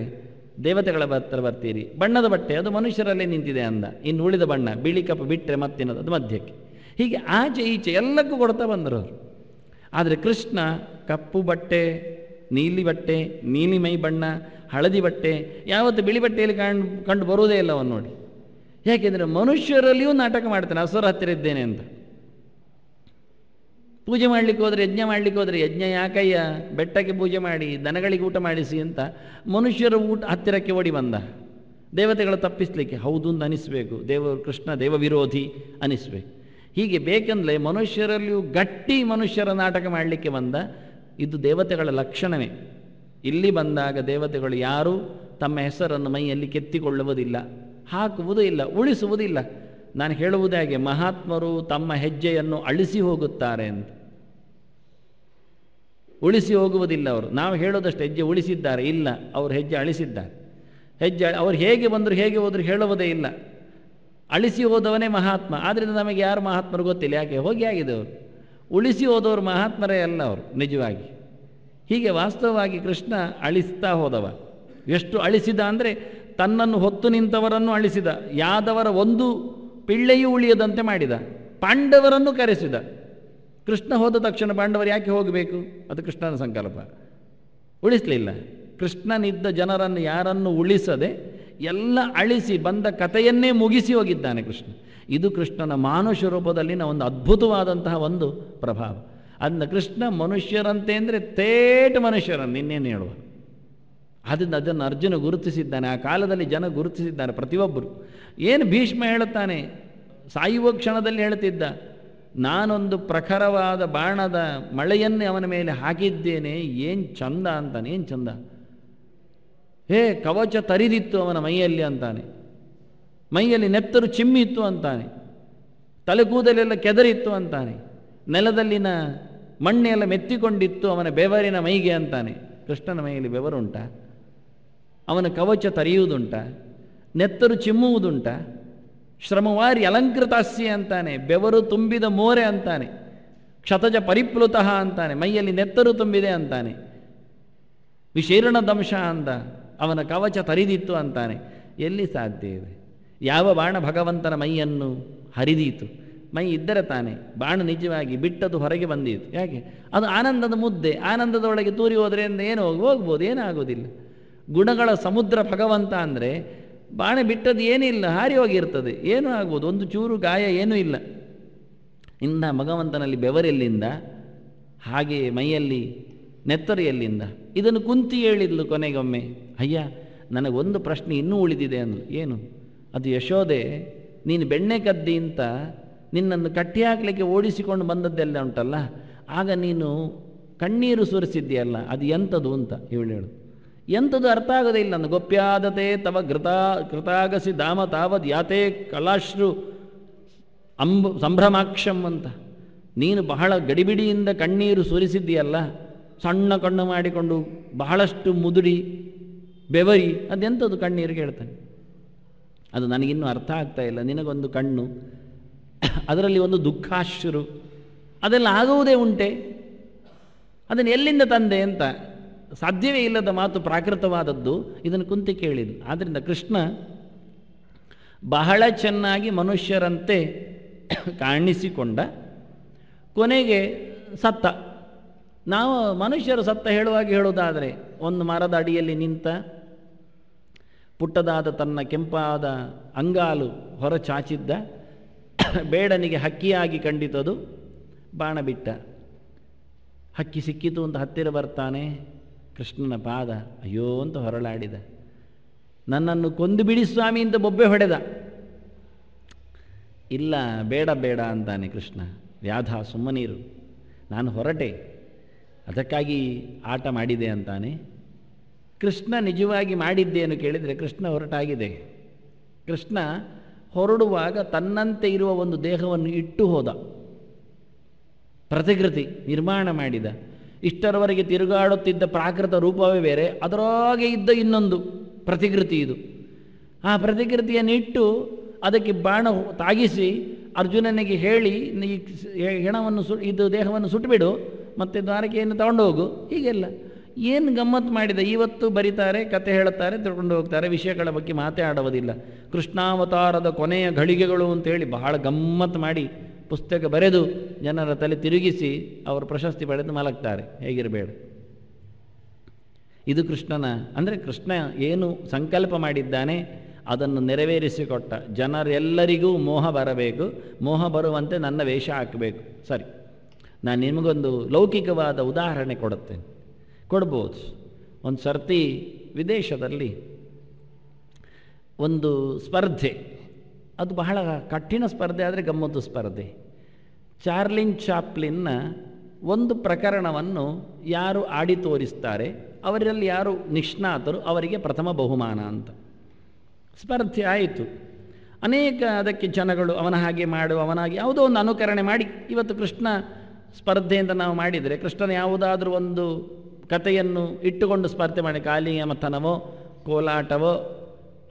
A: ದೇವತೆಗಳ ಹತ್ರ ಬರ್ತೀರಿ ಬಣ್ಣದ ಬಟ್ಟೆ ಅದು ಮನುಷ್ಯರಲ್ಲೇ ನಿಂತಿದೆ ಅಂದ ಇನ್ನು ಉಳಿದ ಬಣ್ಣ ಬಿಳಿ ಕಪ್ಪು ಬಿಟ್ಟರೆ ಮತ್ತಿನದು ಅದು ಮಧ್ಯಕ್ಕೆ ಹೀಗೆ ಆಚೆ ಈಚೆ ಎಲ್ಲಕ್ಕೂ ಕೊಡ್ತಾ ಬಂದರು ಅವರು ಆದರೆ ಕೃಷ್ಣ ಕಪ್ಪು ಬಟ್ಟೆ ನೀಲಿ ಬಟ್ಟೆ ನೀಲಿಮೈ ಬಣ್ಣ ಹಳದಿ ಬಟ್ಟೆ ಯಾವತ್ತು ಬಿಳಿ ಬಟ್ಟೆಯಲ್ಲಿ ಕಂಡು ಕಂಡು ಬರುವುದೇ ಇಲ್ಲ ಅವನು ನೋಡಿ ಯಾಕೆಂದರೆ ಮನುಷ್ಯರಲ್ಲಿಯೂ ನಾಟಕ ಮಾಡ್ತಾನೆ ಹಸುರ ಹತ್ತಿರ ಇದ್ದೇನೆ ಅಂತ ಪೂಜೆ ಮಾಡಲಿಕ್ಕೆ ಹೋದರೆ ಯಜ್ಞ ಮಾಡಲಿಕ್ಕೆ ಹೋದರೆ ಯಜ್ಞ ಯಾಕಯ್ಯ ಬೆಟ್ಟಕ್ಕೆ ಪೂಜೆ ಮಾಡಿ ದನಗಳಿಗೆ ಊಟ ಮಾಡಿಸಿ ಅಂತ ಮನುಷ್ಯರ ಊಟ ಹತ್ತಿರಕ್ಕೆ ಓಡಿ ಬಂದ ದೇವತೆಗಳು ತಪ್ಪಿಸ್ಲಿಕ್ಕೆ ಹೌದು ಅಂತ ಅನಿಸ್ಬೇಕು ದೇವ ಕೃಷ್ಣ ದೇವ ವಿರೋಧಿ ಅನಿಸ್ಬೇಕು ಹೀಗೆ ಬೇಕೆಂದರೆ ಮನುಷ್ಯರಲ್ಲಿಯೂ ಗಟ್ಟಿ ಮನುಷ್ಯರ ನಾಟಕ ಮಾಡಲಿಕ್ಕೆ ಬಂದ ಇದು ದೇವತೆಗಳ ಲಕ್ಷಣವೇ ಇಲ್ಲಿ ಬಂದಾಗ ದೇವತೆಗಳು ಯಾರೂ ತಮ್ಮ ಹೆಸರನ್ನು ಮೈಯಲ್ಲಿ ಕೆತ್ತಿಕೊಳ್ಳುವುದಿಲ್ಲ ಹಾಕುವುದೂ ಇಲ್ಲ ಉಳಿಸುವುದಿಲ್ಲ ನಾನು ಹೇಳುವುದಾಗೆ ಮಹಾತ್ಮರು ತಮ್ಮ ಹೆಜ್ಜೆಯನ್ನು ಅಳಿಸಿ ಹೋಗುತ್ತಾರೆ ಅಂತ ಉಳಿಸಿ ಹೋಗುವುದಿಲ್ಲ ಅವರು ನಾವು ಹೇಳೋದಷ್ಟು ಹೆಜ್ಜೆ ಉಳಿಸಿದ್ದಾರೆ ಇಲ್ಲ ಅವರು ಹೆಜ್ಜೆ ಅಳಿಸಿದ್ದಾರೆ ಹೆಜ್ಜೆ ಅವ್ರು ಹೇಗೆ ಬಂದರು ಹೇಗೆ ಹೋದರು ಹೇಳುವುದೇ ಇಲ್ಲ ಅಳಿಸಿ ಹೋದವನೇ ಮಹಾತ್ಮ ಆದ್ದರಿಂದ ನಮಗೆ ಯಾರು ಮಹಾತ್ಮರು ಗೊತ್ತಿಲ್ಲ ಯಾಕೆ ಹೋಗಿ ಆಗಿದೆ ಅವರು ಉಳಿಸಿ ಹೋದವರು ಮಹಾತ್ಮರೇ ಅಲ್ಲ ಅವರು ನಿಜವಾಗಿ ಹೀಗೆ ವಾಸ್ತವವಾಗಿ ಕೃಷ್ಣ ಅಳಿಸ್ತಾ ಹೋದವ ಎಷ್ಟು ಅಳಿಸಿದ ಅಂದರೆ ತನ್ನನ್ನು ಹೊತ್ತು ನಿಂತವರನ್ನು ಅಳಿಸಿದ ಯಾದವರ ಒಂದು ಪಿಳ್ಳೆಯೂ ಉಳಿಯದಂತೆ ಮಾಡಿದ ಪಾಂಡವರನ್ನು ಕರೆಸಿದ ಕೃಷ್ಣ ಹೋದ ತಕ್ಷಣ ಪಾಂಡವರು ಯಾಕೆ ಹೋಗಬೇಕು ಅದು ಕೃಷ್ಣನ ಸಂಕಲ್ಪ ಉಳಿಸಲಿಲ್ಲ ಕೃಷ್ಣನಿದ್ದ ಜನರನ್ನು ಯಾರನ್ನು ಉಳಿಸದೆ ಎಲ್ಲ ಅಳಿಸಿ ಬಂದ ಕಥೆಯನ್ನೇ ಮುಗಿಸಿ ಹೋಗಿದ್ದಾನೆ ಕೃಷ್ಣ ಇದು ಕೃಷ್ಣನ ಮಾನುಷ ರೂಪದಲ್ಲಿನ ಒಂದು ಅದ್ಭುತವಾದಂತಹ ಒಂದು ಪ್ರಭಾವ ಅದನ್ನ ಕೃಷ್ಣ ಮನುಷ್ಯರಂತೆ ಅಂದರೆ ತೇಟ್ ಮನುಷ್ಯರನ್ನು ಇನ್ನೇನು ಹೇಳುವ ಅದನ್ನು ಅದನ್ನು ಅರ್ಜುನ ಗುರುತಿಸಿದ್ದಾನೆ ಆ ಕಾಲದಲ್ಲಿ ಜನ ಗುರುತಿಸಿದ್ದಾನೆ ಪ್ರತಿಯೊಬ್ಬರು ಏನು ಭೀಷ್ಮ ಹೇಳುತ್ತಾನೆ ಸಾಯುವ ಕ್ಷಣದಲ್ಲಿ ಹೇಳ್ತಿದ್ದ ನಾನೊಂದು ಪ್ರಖರವಾದ ಬಾಣದ ಮಳೆಯನ್ನೇ ಅವನ ಮೇಲೆ ಹಾಕಿದ್ದೇನೆ ಏನು ಚಂದ ಅಂತಾನೆ ಏನು ಚಂದ ಹೇ ಕವಚ ತರಿದಿತ್ತು ಅವನ ಮೈಯಲ್ಲಿ ಅಂತಾನೆ ಮೈಯಲ್ಲಿ ನೆತ್ತರು ಚಿಮ್ಮಿತ್ತು ಅಂತಾನೆ ತಲೆ ಕೂದಲೆಲ್ಲ ಕೆದರಿತ್ತು ಅಂತಾನೆ ನೆಲದಲ್ಲಿನ ಮಣ್ಣೆಲ್ಲ ಮೆತ್ತಿಕೊಂಡಿತ್ತು ಅವನ ಬೆವರಿನ ಮೈಗೆ ಅಂತಾನೆ ಕೃಷ್ಣನ ಮೈಯಲ್ಲಿ ಬೆವರುಂಟ ಅವನ ಕವಚ ತರೆಯುವುದುಂಟ ನೆತ್ತರು ಚಿಮ್ಮುವುದುಂಟ ಶ್ರಮವಾರಿ ಅಲಂಕೃತಾಸ್ಯ ಅಂತಾನೆ ಬೆವರು ತುಂಬಿದ ಮೋರೆ ಅಂತಾನೆ ಕ್ಷತಜ ಪರಿಪ್ಲುತಃ ಅಂತಾನೆ ಮೈಯಲ್ಲಿ ನೆತ್ತರು ತುಂಬಿದೆ ಅಂತಾನೆ ವಿಶೀರ್ಣ ದಂಶ ಅಂದ ಅವನ ಕವಚ ತರಿದಿತ್ತು ಅಂತಾನೆ ಎಲ್ಲಿ ಸಾಧ್ಯ ಇದೆ ಯಾವ ಬಾಣ ಭಗವಂತನ ಮೈಯನ್ನು ಹರಿದೀತು ಮೈ ಇದ್ದರೆ ತಾನೆ ಬಾಣ ನಿಜವಾಗಿ ಬಿಟ್ಟದು ಹೊರಗೆ ಬಂದಿತ್ತು ಯಾಕೆ ಅದು ಆನಂದದ ಮುದ್ದೆ ಆನಂದದ ಒಳಗೆ ತೂರಿ ಹೋದ್ರಿಂದ ಏನು ಹೋಗ್ಬೋದು ಏನಾಗೋದಿಲ್ಲ ಗುಣಗಳ ಸಮುದ್ರ ಭಗವಂತ ಅಂದರೆ ಬಾಣ ಬಿಟ್ಟದ್ದು ಏನಿಲ್ಲ ಹಾರಿ ಹೋಗಿರ್ತದೆ ಏನೂ ಆಗ್ಬೋದು ಒಂದು ಚೂರು ಗಾಯ ಏನೂ ಇಲ್ಲ ಇಂದ ಭಗವಂತನಲ್ಲಿ ಬೆವರೆಲ್ಲಿಂದ ಹಾಗೆ ಮೈಯಲ್ಲಿ ನೆತ್ತರೆಯಲ್ಲಿಂದ ಇದನ್ನು ಕುಂತಿ ಹೇಳಿದ್ಲು ಕೊನೆಗೊಮ್ಮೆ ಅಯ್ಯ ನನಗೊಂದು ಪ್ರಶ್ನೆ ಇನ್ನೂ ಉಳಿದಿದೆ ಅಂದ್ಲು ಏನು ಅದು ಯಶೋದೆ ನೀನು ಬೆಣ್ಣೆ ಕದ್ದಿ ಅಂತ ನಿನ್ನನ್ನು ಕಟ್ಟಿಯಾಗಲಿಕ್ಕೆ ಓಡಿಸಿಕೊಂಡು ಬಂದದ್ದೆಲ್ಲ ಉಂಟಲ್ಲ ಆಗ ನೀನು ಕಣ್ಣೀರು ಸುರಿಸಿದ್ದೀಯಲ್ಲ ಅದು ಎಂಥದು ಅಂತ ಇವಳು ಹೇಳು ಎಂಥದ್ದು ಅರ್ಥ ಆಗೋದೇ ಇಲ್ಲ ನಾನು ಗೊಪ್ಯಾದತೆ ತವ ಘೃತ ಕೃತಾಗಸಿ ಧಾಮ ತಾವದ್ ಯಾತೇ ಕಲಾಶ್ರು ಅಂಬ ಸಂಭ್ರಮಾಕ್ಷಂ ಅಂತ ನೀನು ಬಹಳ ಗಡಿಬಿಡಿಯಿಂದ ಕಣ್ಣೀರು ಸುರಿಸಿದ್ದೀಯಲ್ಲ ಸಣ್ಣ ಕಣ್ಣು ಮಾಡಿಕೊಂಡು ಬಹಳಷ್ಟು ಮುದುಡಿ ಬೆವರಿ ಅದೆಂಥದ್ದು ಕಣ್ಣೀರು ಹೇಳ್ತಾನೆ ಅದು ನನಗಿನ್ನೂ ಅರ್ಥ ಆಗ್ತಾ ಇಲ್ಲ ನಿನಗೊಂದು ಕಣ್ಣು ಅದರಲ್ಲಿ ಒಂದು ದುಃಖಾಶ್ರು ಅದೆಲ್ಲ ಆಗುವುದೇ ಉಂಟೆ ಅದನ್ನು ಎಲ್ಲಿಂದ ತಂದೆ ಅಂತ ಸಾಧ್ಯವೇ ಇಲ್ಲದ ಮಾತು ಪ್ರಾಕೃತವಾದದ್ದು ಇದನ್ನು ಕುಂತಿ ಕೇಳಿದ್ದು ಆದ್ದರಿಂದ ಕೃಷ್ಣ ಬಹಳ ಚೆನ್ನಾಗಿ ಮನುಷ್ಯರಂತೆ ಕಾಣಿಸಿಕೊಂಡ ಕೊನೆಗೆ ಸತ್ತ ನಾವು ಮನುಷ್ಯರು ಸತ್ತ ಹೇಳುವಾಗ ಹೇಳುವುದಾದರೆ ಒಂದು ಮರದ ಅಡಿಯಲ್ಲಿ ನಿಂತ ಪುಟ್ಟದಾದ ತನ್ನ ಕೆಂಪಾದ ಅಂಗಾಲು ಹೊರ ಚಾಚಿದ್ದ ಬೇಡನಿಗೆ ಹಕ್ಕಿಯಾಗಿ ಕಂಡಿತದು ಬಾಣ ಬಿಟ್ಟ ಹಕ್ಕಿ ಸಿಕ್ಕಿತು ಅಂತ ಹತ್ತಿರ ಬರ್ತಾನೆ ಕೃಷ್ಣನ ಪಾದ ಅಯ್ಯೋ ಅಂತ ಹೊರಳಾಡಿದ ನನ್ನನ್ನು ಕೊಂದು ಬಿಡಿ ಸ್ವಾಮಿ ಅಂತ ಬೊಬ್ಬೆ ಹೊಡೆದ ಇಲ್ಲ ಬೇಡ ಬೇಡ ಅಂತಾನೆ ಕೃಷ್ಣ ವ್ಯಾಧ ಸುಮ್ಮನೀರು ನಾನು ಹೊರಟೆ ಅದಕ್ಕಾಗಿ ಆಟ ಮಾಡಿದೆ ಅಂತಾನೆ ಕೃಷ್ಣ ನಿಜವಾಗಿ ಮಾಡಿದ್ದೇನು ಕೇಳಿದರೆ ಕೃಷ್ಣ ಹೊರಟಾಗಿದೆ ಕೃಷ್ಣ ಹೊರಡುವಾಗ ತನ್ನಂತೆ ಇರುವ ಒಂದು ದೇಹವನ್ನು ಇಟ್ಟು ಹೋದ ಪ್ರತಿಕೃತಿ ನಿರ್ಮಾಣ ಮಾಡಿದ ಇಷ್ಟರವರೆಗೆ ತಿರುಗಾಡುತ್ತಿದ್ದ ಪ್ರಾಕೃತ ರೂಪವೇ ಬೇರೆ ಅದರೊಳಗೆ ಇದ್ದ ಇನ್ನೊಂದು ಪ್ರತಿಕೃತಿ ಇದು ಆ ಪ್ರತಿಕೃತಿಯನ್ನು ಇಟ್ಟು ಅದಕ್ಕೆ ಬಾಣ ತಾಗಿಸಿ ಅರ್ಜುನನಿಗೆ ಹೇಳಿ ಈ ಹೆಣವನ್ನು ಸು ಇದು ದೇಹವನ್ನು ಸುಟ್ಟುಬಿಡು ಮತ್ತೆ ದ್ವಾರಕೆಯನ್ನು ತಗೊಂಡು ಹೋಗು ಹೀಗೆಲ್ಲ ಏನು ಗಮ್ಮತ್ತು ಮಾಡಿದೆ ಇವತ್ತು ಬರೀತಾರೆ ಕತೆ ಹೇಳುತ್ತಾರೆ ತಿಳ್ಕೊಂಡು ಹೋಗ್ತಾರೆ ವಿಷಯಗಳ ಬಗ್ಗೆ ಮಾತಾಡುವುದಿಲ್ಲ ಕೃಷ್ಣಾವತಾರದ ಕೊನೆಯ ಘಳಿಗೆಗಳು ಅಂತೇಳಿ ಬಹಳ ಗಮ್ಮತ್ತು ಮಾಡಿ ಪುಸ್ತಕ ಬರೆದು ಜನರ ತಲೆ ತಿರುಗಿಸಿ ಅವರು ಪ್ರಶಸ್ತಿ ಪಡೆದು ಮಲಗ್ತಾರೆ ಹೇಗಿರಬೇಡ ಇದು ಕೃಷ್ಣನ ಅಂದರೆ ಕೃಷ್ಣ ಏನು ಸಂಕಲ್ಪ ಮಾಡಿದ್ದಾನೆ ಅದನ್ನು ನೆರವೇರಿಸಿಕೊಟ್ಟ ಜನರೆಲ್ಲರಿಗೂ ಮೋಹ ಬರಬೇಕು ಮೋಹ ಬರುವಂತೆ ನನ್ನ ವೇಷ ಹಾಕಬೇಕು ಸರಿ ನಾನು ನಿಮಗೊಂದು ಲೌಕಿಕವಾದ ಉದಾಹರಣೆ ಕೊಡುತ್ತೇನೆ ಕೊಡ್ಬೋದು ಒಂದು ಸರ್ತಿ ವಿದೇಶದಲ್ಲಿ ಒಂದು ಸ್ಪರ್ಧೆ ಅದು ಬಹಳ ಕಠಿಣ ಸ್ಪರ್ಧೆ ಆದರೆ ಗಮ್ಮತ್ತು ಸ್ಪರ್ಧೆ ಚಾರ್ಲಿನ್ ಚಾಪ್ಲಿನ್ನ ಒಂದು ಪ್ರಕರಣವನ್ನು ಯಾರು ಆಡಿ ತೋರಿಸ್ತಾರೆ ಅವರಲ್ಲಿ ಯಾರು ನಿಷ್ಣಾತರು ಅವರಿಗೆ ಪ್ರಥಮ ಬಹುಮಾನ ಅಂತ ಸ್ಪರ್ಧೆ ಆಯಿತು ಅನೇಕ ಅದಕ್ಕೆ ಜನಗಳು ಅವನ ಹಾಗೆ ಮಾಡು ಅವನಾಗಿ ಯಾವುದೋ ಒಂದು ಅನುಕರಣೆ ಮಾಡಿ ಇವತ್ತು ಕೃಷ್ಣ ಸ್ಪರ್ಧೆಯಿಂದ ನಾವು ಮಾಡಿದರೆ ಕೃಷ್ಣನ ಯಾವುದಾದ್ರೂ ಒಂದು ಕಥೆಯನ್ನು ಇಟ್ಟುಕೊಂಡು ಸ್ಪರ್ಧೆ ಮಾಡಿ ಕಾಲಿಯ ಮಥನವೋ ಕೋಲಾಟವೋ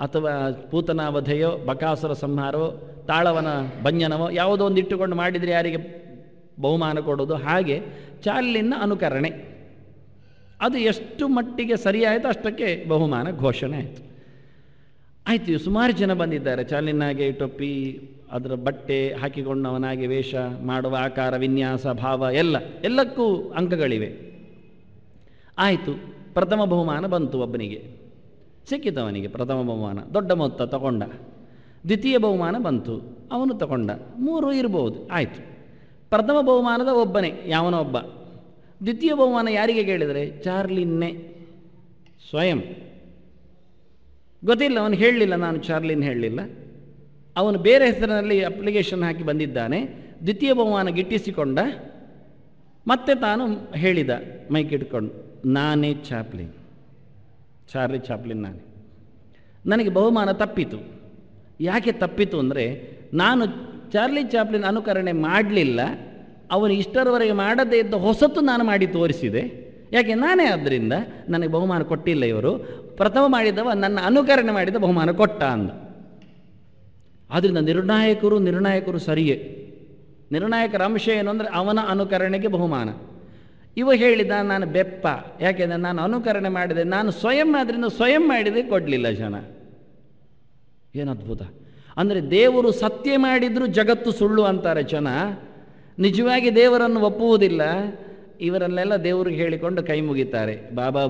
A: ಅಥವಾ ಪೂತನಾವಧೆಯೋ ಬಕಾಸುರ ಸಂಹಾರವೋ ತಾಳವನ ಬಂಜನವೋ ಯಾವುದೋ ಒಂದು ಇಟ್ಟುಕೊಂಡು ಮಾಡಿದರೆ ಯಾರಿಗೆ ಬಹುಮಾನ ಕೊಡೋದು ಹಾಗೆ ಚಾಲಿನ ಅನುಕರಣೆ ಅದು ಎಷ್ಟು ಮಟ್ಟಿಗೆ ಸರಿಯಾಯಿತು ಅಷ್ಟಕ್ಕೆ ಬಹುಮಾನ ಘೋಷಣೆ ಆಯಿತು ಆಯಿತು ಸುಮಾರು ಜನ ಬಂದಿದ್ದಾರೆ ಚಾಲಿನಾಗೆ ಟೊಪ್ಪಿ ಅದರ ಬಟ್ಟೆ ಹಾಕಿಕೊಂಡವನಾಗಿ ವೇಷ ಮಾಡುವ ಆಕಾರ ವಿನ್ಯಾಸ ಭಾವ ಎಲ್ಲ ಎಲ್ಲಕ್ಕೂ ಅಂಕಗಳಿವೆ ಆಯಿತು ಪ್ರಥಮ ಬಹುಮಾನ ಬಂತು ಒಬ್ಬನಿಗೆ ಸಿಕ್ಕಿತವನಿಗೆ ಪ್ರಥಮ ಬಹುಮಾನ ದೊಡ್ಡ ಮೊತ್ತ ತಗೊಂಡ ದ್ವಿತೀಯ ಬಹುಮಾನ ಬಂತು ಅವನು ತಗೊಂಡ ಮೂರು ಇರ್ಬೋದು ಆಯಿತು ಪ್ರಥಮ ಬಹುಮಾನದ ಒಬ್ಬನೇ ಯಾವನೋ ಒಬ್ಬ ದ್ವಿತೀಯ ಬಹುಮಾನ ಯಾರಿಗೆ ಕೇಳಿದರೆ ಚಾರ್ಲಿನ್ನೇ ಸ್ವಯಂ ಗೊತ್ತಿಲ್ಲ ಅವನು ಹೇಳಲಿಲ್ಲ ನಾನು ಚಾರ್ಲಿನ್ ಹೇಳಲಿಲ್ಲ ಅವನು ಬೇರೆ ಹೆಸರಿನಲ್ಲಿ ಅಪ್ಲಿಕೇಶನ್ ಹಾಕಿ ಬಂದಿದ್ದಾನೆ ದ್ವಿತೀಯ ಬಹುಮಾನ ಗಿಟ್ಟಿಸಿಕೊಂಡ ಮತ್ತೆ ತಾನು ಹೇಳಿದ ಮೈಕ್ ಇಟ್ಕೊಂಡು ನಾನೇ ಚಾಪ್ಲಿನ್ ಚಾರ್ಲಿ ಚಾಪ್ಲಿನ್ ನಾನೇ ನನಗೆ ಬಹುಮಾನ ತಪ್ಪಿತು ಯಾಕೆ ತಪ್ಪಿತು ಅಂದರೆ ನಾನು ಚಾರ್ಲಿ ಚಾಪ್ಲಿನ್ ಅನುಕರಣೆ ಮಾಡಲಿಲ್ಲ ಅವನು ಇಷ್ಟರವರೆಗೆ ಮಾಡದೇ ಇದ್ದ ಹೊಸತು ನಾನು ಮಾಡಿ ತೋರಿಸಿದೆ ಯಾಕೆ ನಾನೇ ಆದ್ದರಿಂದ ನನಗೆ ಬಹುಮಾನ ಕೊಟ್ಟಿಲ್ಲ ಇವರು ಪ್ರಥಮ ಮಾಡಿದವ ನನ್ನ ಅನುಕರಣೆ ಮಾಡಿದ ಬಹುಮಾನ ಕೊಟ್ಟ ಅಂದ ಆದ್ದರಿಂದ ನಿರ್ಣಾಯಕರು ನಿರ್ಣಾಯಕರು ಸರಿಯೇ ನಿರ್ಣಾಯಕರ ಅಂಶ ಏನು ಅಂದರೆ ಅವನ ಅನುಕರಣೆಗೆ ಬಹುಮಾನ ಇವ ಹೇಳಿದ ನಾನು ಬೆಪ್ಪ ಯಾಕೆಂದರೆ ನಾನು ಅನುಕರಣೆ ಮಾಡಿದೆ ನಾನು ಸ್ವಯಂ ಅದರಿಂದ ಸ್ವಯಂ ಮಾಡಿದೆ ಕೊಡಲಿಲ್ಲ ಜನ ಏನು ಅದ್ಭುತ ಅಂದರೆ ದೇವರು ಸತ್ಯ ಮಾಡಿದರೂ ಜಗತ್ತು ಸುಳ್ಳು ಅಂತಾರೆ ಜನ ನಿಜವಾಗಿ ದೇವರನ್ನು ಒಪ್ಪುವುದಿಲ್ಲ ಇವರಲ್ಲೆಲ್ಲ ದೇವರಿಗೆ ಹೇಳಿಕೊಂಡು ಕೈ ಮುಗಿತಾರೆ ಬಾಬಾ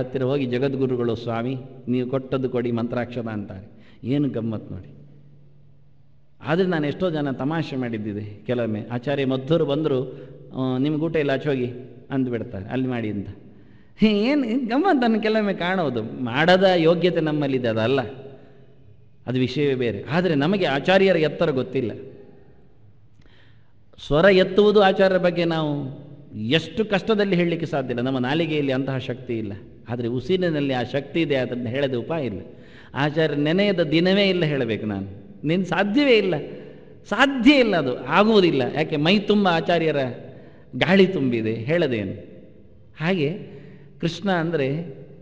A: ಹತ್ತಿರ ಹೋಗಿ ಜಗದ್ಗುರುಗಳು ಸ್ವಾಮಿ ನೀವು ಕೊಟ್ಟದ್ದು ಕೊಡಿ ಮಂತ್ರಾಕ್ಷರ ಅಂತಾರೆ ಏನು ಗಮ್ಮತ್ ನೋಡಿ ಆದರೆ ನಾನು ಎಷ್ಟೋ ಜನ ತಮಾಷೆ ಮಾಡಿದ್ದಿದೆ ಕೆಲವೊಮ್ಮೆ ಆಚಾರ್ಯ ಮದ್ದೂರು ಬಂದರು ನಿಮ್ಗೆ ಊಟ ಇಲ್ಲ ಆಚೆ ಹೋಗಿ ಅಂದ್ಬಿಡ್ತಾರೆ ಅಲ್ಲಿ ಮಾಡಿ ಅಂತ ಏನು ಗಮ್ಮತ್ತನ್ನು ಕೆಲವೊಮ್ಮೆ ಕಾಣೋದು ಮಾಡದ ಯೋಗ್ಯತೆ ನಮ್ಮಲ್ಲಿದೆ ಅದಲ್ಲ ಅದು ವಿಷಯವೇ ಬೇರೆ ಆದರೆ ನಮಗೆ ಆಚಾರ್ಯರ ಎತ್ತರ ಗೊತ್ತಿಲ್ಲ ಸ್ವರ ಎತ್ತುವುದು ಆಚಾರ್ಯರ ಬಗ್ಗೆ ನಾವು ಎಷ್ಟು ಕಷ್ಟದಲ್ಲಿ ಹೇಳಲಿಕ್ಕೆ ಸಾಧ್ಯ ಇಲ್ಲ ನಮ್ಮ ನಾಲಿಗೆಯಲ್ಲಿ ಅಂತಹ ಶಕ್ತಿ ಇಲ್ಲ ಆದರೆ ಉಸಿರಿನಲ್ಲಿ ಆ ಶಕ್ತಿ ಇದೆ ಅದನ್ನು ಹೇಳದ ಉಪಾಯ ಇಲ್ಲ ಆಚಾರ್ಯ ನೆನೆಯದ ದಿನವೇ ಇಲ್ಲ ಹೇಳಬೇಕು ನಾನು ನಿನ್ನ ಸಾಧ್ಯವೇ ಇಲ್ಲ ಸಾಧ್ಯ ಇಲ್ಲ ಅದು ಆಗುವುದಿಲ್ಲ ಯಾಕೆ ಮೈ ತುಂಬ ಆಚಾರ್ಯರ ಗಾಳಿ ತುಂಬಿದೆ ಹೇಳದೇನು ಹಾಗೆ ಕೃಷ್ಣ ಅಂದರೆ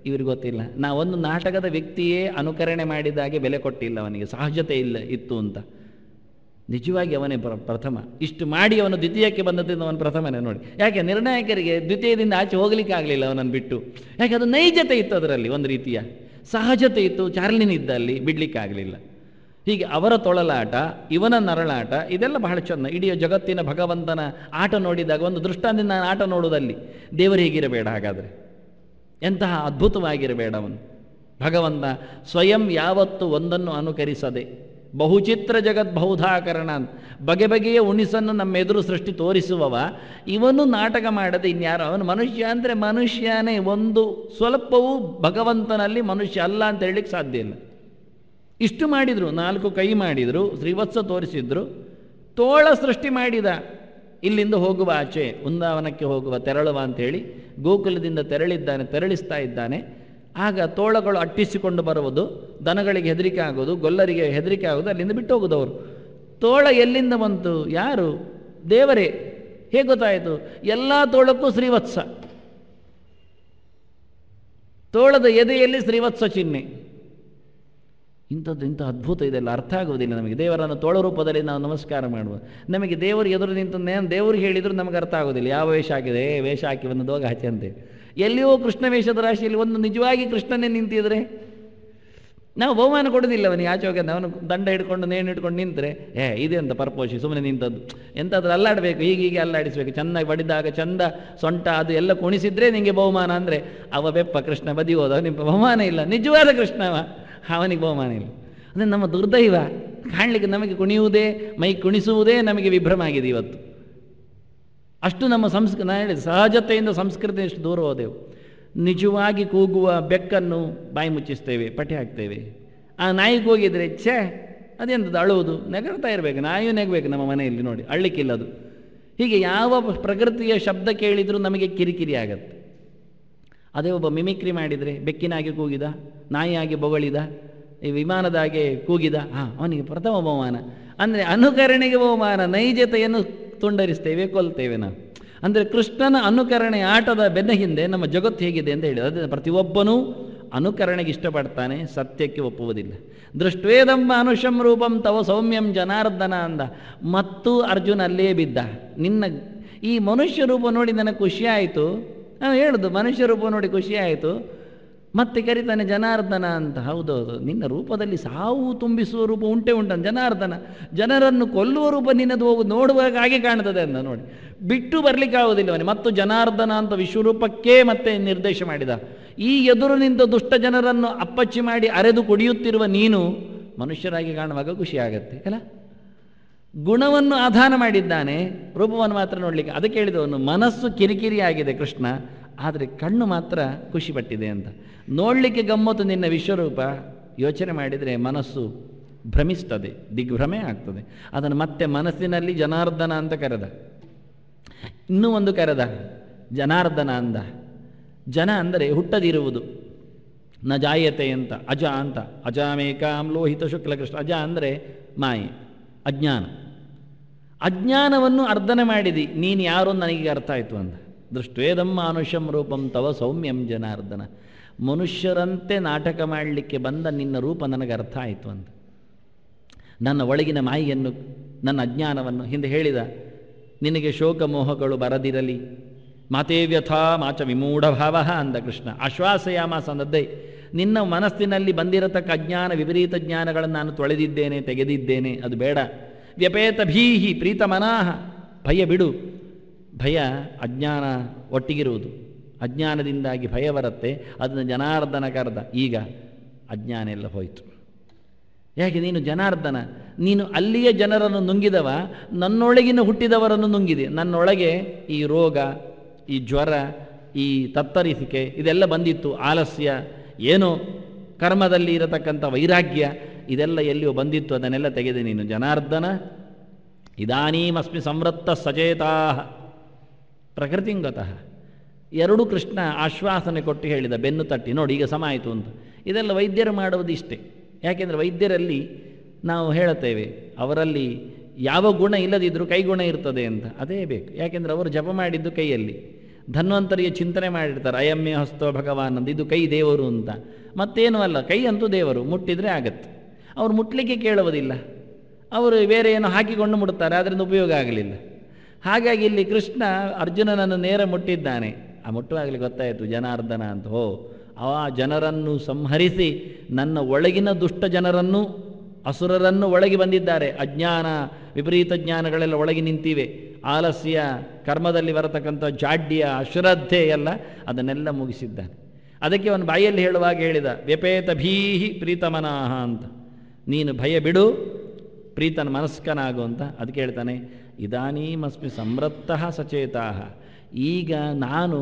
A: ಇವ್ರಿಗೆ ಗೊತ್ತಿಲ್ಲ ನಾ ಒಂದು ನಾಟಕದ ವ್ಯಕ್ತಿಯೇ ಅನುಕರಣೆ ಮಾಡಿದಾಗೆ ಬೆಲೆ ಕೊಟ್ಟಿಲ್ಲ ಅವನಿಗೆ ಸಹಜತೆ ಇಲ್ಲ ಇತ್ತು ಅಂತ ನಿಜವಾಗಿ ಅವನೇ ಪ್ರ ಪ್ರಥಮ ಇಷ್ಟು ಮಾಡಿ ಅವನು ದ್ವಿತೀಯಕ್ಕೆ ಬಂದದ್ದಿಂದ ಅವನು ಪ್ರಥಮನೇ ನೋಡಿ ಯಾಕೆ ನಿರ್ಣಾಯಕರಿಗೆ ದ್ವಿತೀಯದಿಂದ ಆಚೆ ಹೋಗ್ಲಿಕ್ಕೆ ಆಗಲಿಲ್ಲ ಅವನನ್ನು ಬಿಟ್ಟು ಯಾಕೆ ಅದು ನೈಜತೆ ಇತ್ತು ಅದರಲ್ಲಿ ಒಂದು ರೀತಿಯ ಸಹಜತೆ ಇತ್ತು ಚಾರ್ಲಿನಿದ್ದಲ್ಲಿ ಬಿಡ್ಲಿಕ್ಕಾಗಲಿಲ್ಲ ಹೀಗೆ ಅವರ ತೊಳಲಾಟ ಇವನ ನರಳಾಟ ಇದೆಲ್ಲ ಬಹಳ ಚೆಂದ ಇಡೀ ಜಗತ್ತಿನ ಭಗವಂತನ ಆಟ ನೋಡಿದಾಗ ಒಂದು ದೃಷ್ಟಾಂತ ನಾನು ಆಟ ನೋಡುವುದಲ್ಲಿ ದೇವರು ಹೀಗಿರಬೇಡ ಹಾಗಾದರೆ ಎಂತಹ ಅದ್ಭುತವಾಗಿರಬೇಡ ಅವನು ಭಗವಂತ ಸ್ವಯಂ ಯಾವತ್ತು ಒಂದನ್ನು ಅನುಕರಿಸದೆ ಬಹುಚಿತ್ರ ಬಹುಧಾಕರಣ ಬಗೆ ಬಗೆಯ ಉಣಿಸನ್ನು ನಮ್ಮ ಎದುರು ಸೃಷ್ಟಿ ತೋರಿಸುವವ ಇವನು ನಾಟಕ ಮಾಡದೆ ಇನ್ಯಾರು ಅವನು ಮನುಷ್ಯ ಅಂದರೆ ಮನುಷ್ಯನೇ ಒಂದು ಸ್ವಲ್ಪವೂ ಭಗವಂತನಲ್ಲಿ ಮನುಷ್ಯ ಅಲ್ಲ ಅಂತ ಹೇಳಲಿಕ್ಕೆ ಸಾಧ್ಯ ಇಲ್ಲ ಇಷ್ಟು ಮಾಡಿದರು ನಾಲ್ಕು ಕೈ ಮಾಡಿದರು ಶ್ರೀವತ್ಸ ತೋರಿಸಿದ್ರು ತೋಳ ಸೃಷ್ಟಿ ಮಾಡಿದ ಇಲ್ಲಿಂದ ಹೋಗುವ ಆಚೆ ಉಂದಾವನಕ್ಕೆ ಹೋಗುವ ತೆರಳುವ ಅಂಥೇಳಿ ಗೋಕುಲದಿಂದ ತೆರಳಿದ್ದಾನೆ ತೆರಳಿಸ್ತಾ ಇದ್ದಾನೆ ಆಗ ತೋಳಗಳು ಅಟ್ಟಿಸಿಕೊಂಡು ಬರುವುದು ದನಗಳಿಗೆ ಹೆದರಿಕೆ ಆಗೋದು ಗೊಲ್ಲರಿಗೆ ಹೆದರಿಕೆ ಆಗೋದು ಅಲ್ಲಿಂದ ಬಿಟ್ಟು ಹೋಗೋದು ಅವರು ತೋಳ ಎಲ್ಲಿಂದ ಬಂತು ಯಾರು ದೇವರೇ ಹೇಗೆ ಗೊತ್ತಾಯಿತು ಎಲ್ಲ ತೋಳಕ್ಕೂ ಶ್ರೀವತ್ಸ ತೋಳದ ಎದೆಯಲ್ಲಿ ಶ್ರೀವತ್ಸ ಚಿಹ್ನೆ ಇಂಥದ್ದು ಇಂಥ ಅದ್ಭುತ ಇದೆಲ್ಲ ಅರ್ಥ ಆಗೋದಿಲ್ಲ ನಮಗೆ ದೇವರನ್ನು ತೋಳ ರೂಪದಲ್ಲಿ ನಾವು ನಮಸ್ಕಾರ ಮಾಡುವ ನಮಗೆ ದೇವರು ಎದುರು ನಿಂತು ನಾನು ದೇವರು ಹೇಳಿದರೂ ನಮಗೆ ಅರ್ಥ ಆಗೋದಿಲ್ಲ ಯಾವ ವೇಷ ಹಾಕಿದೆ ವೇಷ ಹಾಕಿ ಒಂದು ದೋಗ ಹಚ್ಚಿ ಎಲ್ಲಿಯೋ ಕೃಷ್ಣ ವೇಷದ ರಾಶಿಯಲ್ಲಿ ಒಂದು ನಿಜವಾಗಿ ಕೃಷ್ಣನೇ ನಿಂತಿದ್ರೆ ನಾವು ಬಹುಮಾನ ಕೊಡೋದಿಲ್ಲ ಅವನಿಗೆ ಆಚೆ ಅವನು ದಂಡ ಹಿಡ್ಕೊಂಡು ನೇಣು ಹಿಡ್ಕೊಂಡು ನಿಂತರೆ ಏ ಇದೆ ಅಂತ ಪರ್ಪೋಷಿ ಸುಮ್ಮನೆ ನಿಂತದ್ದು ಎಂಥದ್ದು ಅಲ್ಲಾಡಬೇಕು ಈಗ ಹೀಗೆ ಅಲ್ಲಾಡಿಸ್ಬೇಕು ಚೆನ್ನಾಗಿ ಬಡಿದಾಗ ಚಂದ ಸೊಂಟ ಅದು ಎಲ್ಲ ಕುಣಿಸಿದ್ರೆ ನಿಮಗೆ ಬಹುಮಾನ ಅಂದರೆ ಅವ ಬೆಪ್ಪ ಕೃಷ್ಣ ಬದಿ ಹೋದ ನಿಮ್ಮ ಬಹುಮಾನ ಇಲ್ಲ ನಿಜವಾದ ಕೃಷ್ಣವ ಅವನಿಗೆ ಬಹುಮಾನ ಇಲ್ಲ ಅಂದರೆ ನಮ್ಮ ದುರ್ದೈವ ಕಾಣಲಿಕ್ಕೆ ನಮಗೆ ಕುಣಿಯುವುದೇ ಮೈ ಕುಣಿಸುವುದೇ ನಮಗೆ ವಿಭ್ರಮ ಆಗಿದೆ ಇವತ್ತು ಅಷ್ಟು ನಮ್ಮ ಸಂಸ್ಕೃ ನಾನು ಹೇಳಿದೆ ಸಹಜತೆಯಿಂದ ಸಂಸ್ಕೃತಿ ಎಷ್ಟು ದೂರ ಹೋದೆವು ನಿಜವಾಗಿ ಕೂಗುವ ಬೆಕ್ಕನ್ನು ಬಾಯಿ ಮುಚ್ಚಿಸ್ತೇವೆ ಪಠೆ ಹಾಕ್ತೇವೆ ಆ ನಾಯಿಗೆ ಹೋಗಿದ್ರೆ ಛೇ ಅದೆಂಥದ್ದು ಅಳುವುದು ನೆಗರ್ತಾ ಇರಬೇಕು ನಾಯಿಯೂ ನೆಗಬೇಕು ನಮ್ಮ ಮನೆಯಲ್ಲಿ ನೋಡಿ ಅಳ್ಳಿಕ್ಕಿಲ್ಲ ಅದು ಹೀಗೆ ಯಾವ ಪ್ರಕೃತಿಯ ಶಬ್ದ ಕೇಳಿದರೂ ನಮಗೆ ಕಿರಿಕಿರಿ ಆಗತ್ತೆ ಅದೇ ಒಬ್ಬ ಮಿಮಿಕ್ರಿ ಮಾಡಿದರೆ ಬೆಕ್ಕಿನಾಗೆ ಕೂಗಿದ ನಾಯಿಯಾಗಿ ಬೊಗಳಿದ ಈ ವಿಮಾನದ ಹಾಗೆ ಕೂಗಿದ ಹಾ ಅವನಿಗೆ ಪ್ರಥಮ ಬಹುಮಾನ ಅಂದರೆ ಅನುಕರಣೆಗೆ ಬಹುಮಾನ ನೈಜತೆಯನ್ನು ತುಂಡರಿಸ್ತೇವೆ ಕೊಲ್ತೇವೆ ನಾವು ಅಂದರೆ ಕೃಷ್ಣನ ಅನುಕರಣೆ ಆಟದ ಬೆನ್ನ ಹಿಂದೆ ನಮ್ಮ ಜಗತ್ತು ಹೇಗಿದೆ ಅಂತ ಹೇಳಿದ ಅದೇ ಪ್ರತಿಯೊಬ್ಬನೂ ಅನುಕರಣೆಗೆ ಇಷ್ಟಪಡ್ತಾನೆ ಸತ್ಯಕ್ಕೆ ಒಪ್ಪುವುದಿಲ್ಲ ದೃಷ್ಟವೇದಮ್ಮ ಅನುಷಂ ರೂಪಂ ತವ ಸೌಮ್ಯಂ ಜನಾರ್ದನ ಅಂದ ಮತ್ತು ಅರ್ಜುನ ಅಲ್ಲೇ ಬಿದ್ದ ನಿನ್ನ ಈ ಮನುಷ್ಯ ರೂಪ ನೋಡಿ ನನಗೆ ಖುಷಿಯಾಯಿತು ನಾನು ಹೇಳುದು ಮನುಷ್ಯ ರೂಪ ನೋಡಿ ಆಯಿತು ಮತ್ತೆ ಕರಿತಾನೆ ಜನಾರ್ದನ ಅಂತ ಹೌದೌದು ನಿನ್ನ ರೂಪದಲ್ಲಿ ಸಾವು ತುಂಬಿಸುವ ರೂಪ ಉಂಟೆ ಉಂಟಂತ ಜನಾರ್ದನ ಜನರನ್ನು ಕೊಲ್ಲುವ ರೂಪ ನಿನ್ನದು ಹೋಗಿ ನೋಡುವಾಗ ಹಾಗೆ ಕಾಣ್ತದೆ ಅಂತ ನೋಡಿ ಬಿಟ್ಟು ಬರಲಿಕ್ಕಾಗೋದಿಲ್ಲವನೇ ಮತ್ತು ಜನಾರ್ದನ ಅಂತ ವಿಶ್ವರೂಪಕ್ಕೇ ಮತ್ತೆ ನಿರ್ದೇಶ ಮಾಡಿದ ಈ ಎದುರು ನಿಂತ ದುಷ್ಟ ಜನರನ್ನು ಅಪ್ಪಚ್ಚಿ ಮಾಡಿ ಅರೆದು ಕುಡಿಯುತ್ತಿರುವ ನೀನು ಮನುಷ್ಯರಾಗಿ ಕಾಣುವಾಗ ಖುಷಿಯಾಗತ್ತೆ ಅಲ್ಲ ಗುಣವನ್ನು ಆಧಾನ ಮಾಡಿದ್ದಾನೆ ರೂಪವನ್ನು ಮಾತ್ರ ನೋಡಲಿಕ್ಕೆ ಅದಕ್ಕೆ ಹೇಳಿದವನು ಮನಸ್ಸು ಕಿರಿಕಿರಿ ಆಗಿದೆ ಕೃಷ್ಣ ಆದರೆ ಕಣ್ಣು ಮಾತ್ರ ಖುಷಿ ಪಟ್ಟಿದೆ ಅಂತ ನೋಡಲಿಕ್ಕೆ ಗಮ್ಮತ್ತು ನಿನ್ನ ವಿಶ್ವರೂಪ ಯೋಚನೆ ಮಾಡಿದರೆ ಮನಸ್ಸು ಭ್ರಮಿಸ್ತದೆ ದಿಗ್ಭ್ರಮೆ ಆಗ್ತದೆ ಅದನ್ನು ಮತ್ತೆ ಮನಸ್ಸಿನಲ್ಲಿ ಜನಾರ್ದನ ಅಂತ ಕರೆದ ಇನ್ನೂ ಒಂದು ಕರೆದ ಜನಾರ್ದನ ಅಂದ ಜನ ಅಂದರೆ ಹುಟ್ಟದಿರುವುದು ನ ಜಾಯತೆ ಅಂತ ಅಜ ಅಂತ ಅಜಾಮೇಕಾಂ ಲೋಹಿತ ಶುಕ್ಲ ಕೃಷ್ಣ ಅಜ ಅಂದರೆ ಮಾಯೆ ಅಜ್ಞಾನ ಅಜ್ಞಾನವನ್ನು ಅರ್ಧನೆ ಮಾಡಿದಿ ನೀನು ಯಾರು ನನಗೆ ಅರ್ಥ ಆಯಿತು ಅಂತ ದೃಷ್ಟ್ವೇದಂ ಮನುಷ್ಯಂ ರೂಪಂ ತವ ಸೌಮ್ಯಂ ಜನಾರ್ದನ ಮನುಷ್ಯರಂತೆ ನಾಟಕ ಮಾಡಲಿಕ್ಕೆ ಬಂದ ನಿನ್ನ ರೂಪ ನನಗೆ ಅರ್ಥ ಆಯಿತು ಅಂತ ನನ್ನ ಒಳಗಿನ ಮಾಯಿಯನ್ನು ನನ್ನ ಅಜ್ಞಾನವನ್ನು ಹಿಂದೆ ಹೇಳಿದ ನಿನಗೆ ಶೋಕ ಮೋಹಗಳು ಬರದಿರಲಿ ಮಾತೇ ವ್ಯಥಾ ಮಾಚ ವಿಮೂಢಭಾವ ಅಂದ ಕೃಷ್ಣ ಆಶ್ವಾಸಯಾಮ ಸಂದದ್ದೇ ನಿನ್ನ ಮನಸ್ಸಿನಲ್ಲಿ ಬಂದಿರತಕ್ಕ ಅಜ್ಞಾನ ವಿಪರೀತ ಜ್ಞಾನಗಳನ್ನು ನಾನು ತೊಳೆದಿದ್ದೇನೆ ತೆಗೆದಿದ್ದೇನೆ ಅದು ಬೇಡ ವ್ಯಪೇತ ಭೀಹಿ ಪ್ರೀತ ಮನಾಹ ಭಯ ಬಿಡು ಭಯ ಅಜ್ಞಾನ ಒಟ್ಟಿಗಿರುವುದು ಅಜ್ಞಾನದಿಂದಾಗಿ ಭಯ ಬರುತ್ತೆ ಅದನ್ನು ಜನಾರ್ದನ ಕರೆದ ಈಗ ಅಜ್ಞಾನ ಎಲ್ಲ ಹೋಯಿತು ಯಾಕೆ ನೀನು ಜನಾರ್ದನ ನೀನು ಅಲ್ಲಿಯ ಜನರನ್ನು ನುಂಗಿದವ ನನ್ನೊಳಗಿನ ಹುಟ್ಟಿದವರನ್ನು ನುಂಗಿದೆ ನನ್ನೊಳಗೆ ಈ ರೋಗ ಈ ಜ್ವರ ಈ ತತ್ತರಿಸಿಕೆ ಇದೆಲ್ಲ ಬಂದಿತ್ತು ಆಲಸ್ಯ ಏನೋ ಕರ್ಮದಲ್ಲಿ ಇರತಕ್ಕಂಥ ವೈರಾಗ್ಯ ಇದೆಲ್ಲ ಎಲ್ಲಿಯೋ ಬಂದಿತ್ತು ಅದನ್ನೆಲ್ಲ ತೆಗೆದೆ ನೀನು ಜನಾರ್ದನ ಇದಾನೀಮಸ್ಮಿ ಸಂವೃತ್ತ ಸಚೇತಾ ಪ್ರಕೃತಿಂಗತಃ ಎರಡು ಕೃಷ್ಣ ಆಶ್ವಾಸನೆ ಕೊಟ್ಟು ಹೇಳಿದ ಬೆನ್ನು ತಟ್ಟಿ ನೋಡಿ ಈಗ ಸಮ ಆಯಿತು ಅಂತ ಇದೆಲ್ಲ ವೈದ್ಯರು ಮಾಡುವುದು ಇಷ್ಟೇ ಯಾಕೆಂದರೆ ವೈದ್ಯರಲ್ಲಿ ನಾವು ಹೇಳುತ್ತೇವೆ ಅವರಲ್ಲಿ ಯಾವ ಗುಣ ಇಲ್ಲದಿದ್ದರೂ ಕೈಗುಣ ಇರ್ತದೆ ಅಂತ ಅದೇ ಬೇಕು ಯಾಕೆಂದರೆ ಅವರು ಜಪ ಮಾಡಿದ್ದು ಕೈಯಲ್ಲಿ ಧನ್ವಂತರಿಗೆ ಚಿಂತನೆ ಮಾಡಿರ್ತಾರೆ ಅಯಮ್ಯ ಹಸ್ತೋ ಭಗವಾನ್ ಅಂತ ಇದು ಕೈ ದೇವರು ಅಂತ ಮತ್ತೇನು ಅಲ್ಲ ಕೈ ಅಂತೂ ದೇವರು ಮುಟ್ಟಿದರೆ ಆಗತ್ತೆ ಅವ್ರು ಮುಟ್ಟಲಿಕ್ಕೆ ಕೇಳುವುದಿಲ್ಲ ಅವರು ಬೇರೆ ಏನೋ ಹಾಕಿಕೊಂಡು ಮುಡ್ತಾರೆ ಅದರಿಂದ ಉಪಯೋಗ ಆಗಲಿಲ್ಲ ಹಾಗಾಗಿ ಇಲ್ಲಿ ಕೃಷ್ಣ ಅರ್ಜುನನನ್ನು ನೇರ ಮುಟ್ಟಿದ್ದಾನೆ ಆ ಮುಟ್ಟುವಾಗಲಿ ಗೊತ್ತಾಯಿತು ಜನಾರ್ದನ ಅಂತ ಹೋ ಆ ಜನರನ್ನು ಸಂಹರಿಸಿ ನನ್ನ ಒಳಗಿನ ದುಷ್ಟ ಜನರನ್ನು ಅಸುರರನ್ನು ಒಳಗೆ ಬಂದಿದ್ದಾರೆ ಅಜ್ಞಾನ ವಿಪರೀತ ಜ್ಞಾನಗಳೆಲ್ಲ ಒಳಗೆ ನಿಂತಿವೆ ಆಲಸ್ಯ ಕರ್ಮದಲ್ಲಿ ಬರತಕ್ಕಂಥ ಜಾಡ್ಯ ಅಶ್ರದ್ಧೆ ಎಲ್ಲ ಅದನ್ನೆಲ್ಲ ಮುಗಿಸಿದ್ದಾನೆ ಅದಕ್ಕೆ ಅವನು ಬಾಯಲ್ಲಿ ಹೇಳುವಾಗ ಹೇಳಿದ ವ್ಯಪೇತ ಭೀಹಿ ಪ್ರೀತಮನಾಹ ಅಂತ ನೀನು ಭಯ ಬಿಡು ಪ್ರೀತನ ಮನಸ್ಕನಾಗು ಅಂತ ಅದಕ್ಕೆ ಹೇಳ್ತಾನೆ ಇದಾನೀಮಸ್ಮಿ ಸಂವೃತ್ತಃ ಸಚೇತಾ ಈಗ ನಾನು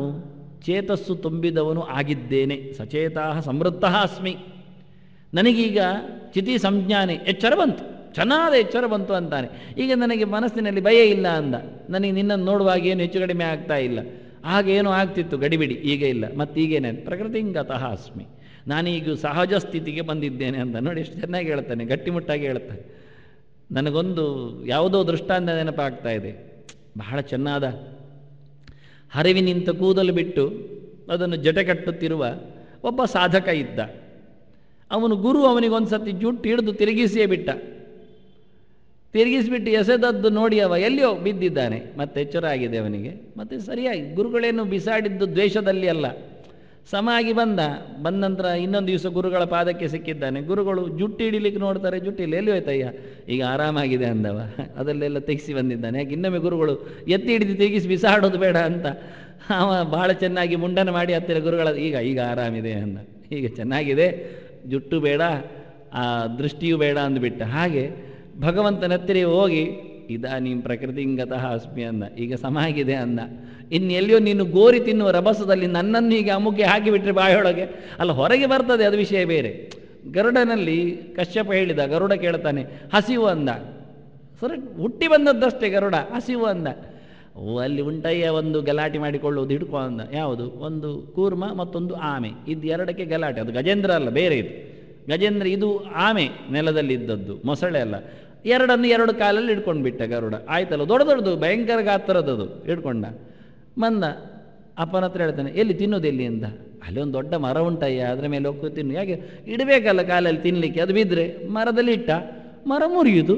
A: ಚೇತಸ್ಸು ತುಂಬಿದವನು ಆಗಿದ್ದೇನೆ ಸಚೇತಾ ಸಂವೃತ್ತಃ ಅಸ್ಮಿ ನನಗೀಗ ಚಿತಿ ಸಂಜ್ಞಾನಿ ಎಚ್ಚರ ಬಂತು ಚೆನ್ನಾದ ಎಚ್ಚರ ಬಂತು ಅಂತಾನೆ ಈಗ ನನಗೆ ಮನಸ್ಸಿನಲ್ಲಿ ಭಯ ಇಲ್ಲ ಅಂದ ನನಗೆ ನಿನ್ನನ್ನು ನೋಡುವಾಗ ಏನು ಹೆಚ್ಚು ಕಡಿಮೆ ಆಗ್ತಾ ಇಲ್ಲ ಆಗೇನು ಆಗ್ತಿತ್ತು ಗಡಿಬಿಡಿ ಈಗ ಇಲ್ಲ ಮತ್ತೀಗೇನೆ ಪ್ರಕೃತಿಂಗತಃ ಅಸ್ಮಿ ನಾನೀಗ ಸಹಜ ಸ್ಥಿತಿಗೆ ಬಂದಿದ್ದೇನೆ ಅಂತ ನೋಡಿ ಎಷ್ಟು ಚೆನ್ನಾಗಿ ಹೇಳ್ತಾನೆ ಗಟ್ಟಿಮುಟ್ಟಾಗಿ ಹೇಳ್ತಾನೆ ನನಗೊಂದು ಯಾವುದೋ ದೃಷ್ಟಾಂತ ನೆನಪಾಗ್ತಾ ಇದೆ ಬಹಳ ಚೆನ್ನಾದ ಹರಿವಿನಿಂತ ಕೂದಲು ಬಿಟ್ಟು ಅದನ್ನು ಜಟೆ ಕಟ್ಟುತ್ತಿರುವ ಒಬ್ಬ ಸಾಧಕ ಇದ್ದ ಅವನು ಗುರು ಅವನಿಗೊಂದು ಸತಿ ಜುಟ್ಟು ಹಿಡಿದು ತಿರುಗಿಸಿಯೇ ಬಿಟ್ಟ ತಿರುಗಿಸಿಬಿಟ್ಟು ಎಸೆದದ್ದು ನೋಡಿ ಅವ ಎಲ್ಲಿಯೋ ಬಿದ್ದಿದ್ದಾನೆ ಮತ್ತೆ ಎಚ್ಚರ ಆಗಿದೆ ಅವನಿಗೆ ಮತ್ತೆ ಸರಿಯಾಗಿ ಗುರುಗಳೇನು ಬಿಸಾಡಿದ್ದು ದ್ವೇಷದಲ್ಲಿ ಅಲ್ಲ ಸಮ ಆಗಿ ಬಂದ ಬಂದ ನಂತರ ಇನ್ನೊಂದು ದಿವಸ ಗುರುಗಳ ಪಾದಕ್ಕೆ ಸಿಕ್ಕಿದ್ದಾನೆ ಗುರುಗಳು ಜುಟ್ಟು ಹಿಡಿಲಿಕ್ಕೆ ನೋಡ್ತಾರೆ ಜುಟ್ಟಿ ಎಲ್ಲಿ ಹೋಯ್ತಯ್ಯ ಈಗ ಆರಾಮಾಗಿದೆ ಅಂದವ ಅದಲ್ಲೆಲ್ಲ ತೆಗಿಸಿ ಬಂದಿದ್ದಾನೆ ಯಾಕೆ ಇನ್ನೊಮ್ಮೆ ಗುರುಗಳು ಎತ್ತಿ ಹಿಡಿದು ತೆಗಿಸಿ ಬಿಸಾಡೋದು ಬೇಡ ಅಂತ ಅವ ಭಾಳ ಚೆನ್ನಾಗಿ ಮುಂಡನ ಮಾಡಿ ಹತ್ತಿರ ಗುರುಗಳ ಈಗ ಈಗ ಆರಾಮಿದೆ ಅಂದ ಈಗ ಚೆನ್ನಾಗಿದೆ ಜುಟ್ಟು ಬೇಡ ಆ ದೃಷ್ಟಿಯೂ ಬೇಡ ಅಂದುಬಿಟ್ಟ ಹಾಗೆ ಭಗವಂತನ ಹತ್ತಿರ ಹೋಗಿ ಇದಾ ನೀನು ಪ್ರಕೃತಿಂಗತಃ ಅಸ್ಮಿ ಅನ್ನ ಈಗ ಸಮಾಗಿದೆ ಅನ್ನ ಇನ್ನೆಲ್ಲಿಯೋ ನೀನು ಗೋರಿ ತಿನ್ನುವ ರಭಸದಲ್ಲಿ ನನ್ನನ್ನು ಹೀಗೆ ಹಾಕಿ ಹಾಕಿಬಿಟ್ರೆ ಬಾಯೊಳಗೆ ಅಲ್ಲ ಹೊರಗೆ ಬರ್ತದೆ ಅದು ವಿಷಯ ಬೇರೆ ಗರುಡನಲ್ಲಿ ಕಶ್ಯಪ ಹೇಳಿದ ಗರುಡ ಕೇಳ್ತಾನೆ ಹಸಿವು ಅಂದ ಸರಿ ಹುಟ್ಟಿ ಬಂದದ್ದಷ್ಟೇ ಗರುಡ ಹಸಿವು ಅಂದ ಅಲ್ಲಿ ಉಂಟಯ್ಯ ಒಂದು ಗಲಾಟೆ ಮಾಡಿಕೊಳ್ಳುವುದು ಹಿಡ್ಕೊ ಅಂದ ಯಾವುದು ಒಂದು ಕೂರ್ಮ ಮತ್ತೊಂದು ಆಮೆ ಇದು ಎರಡಕ್ಕೆ ಗಲಾಟೆ ಅದು ಗಜೇಂದ್ರ ಅಲ್ಲ ಬೇರೆ ಇದು ಗಜೇಂದ್ರ ಇದು ಆಮೆ ನೆಲದಲ್ಲಿ ಇದ್ದದ್ದು ಮೊಸಳೆ ಅಲ್ಲ ಎರಡನ್ನು ಎರಡು ಕಾಲಲ್ಲಿ ಹಿಡ್ಕೊಂಡು ಬಿಟ್ಟ ಗರುಡ ಆಯ್ತಲ್ಲ ದೊಡ್ಡ ದೊಡ್ಡದು ಭಯಂಕರ ಗಾತ್ರದದು ಹಿಡ್ಕೊಂಡ ಮಂದ ಅಪ್ಪನ ಹತ್ರ ಹೇಳ್ತಾನೆ ಎಲ್ಲಿ ತಿನ್ನೋದು ಎಲ್ಲಿ ಅಂತ ಅಲ್ಲಿ ಒಂದು ದೊಡ್ಡ ಮರ ಉಂಟಯ್ಯ ಅದರ ಮೇಲೆ ಹೋಗ್ತು ತಿನ್ನು ಯಾಕೆ ಇಡಬೇಕಲ್ಲ ಕಾಲಲ್ಲಿ ತಿನ್ನಲಿಕ್ಕೆ ಅದು ಬಿದ್ದರೆ ಮರದಲ್ಲಿ ಇಟ್ಟ ಮರ ಮುರಿಯುದು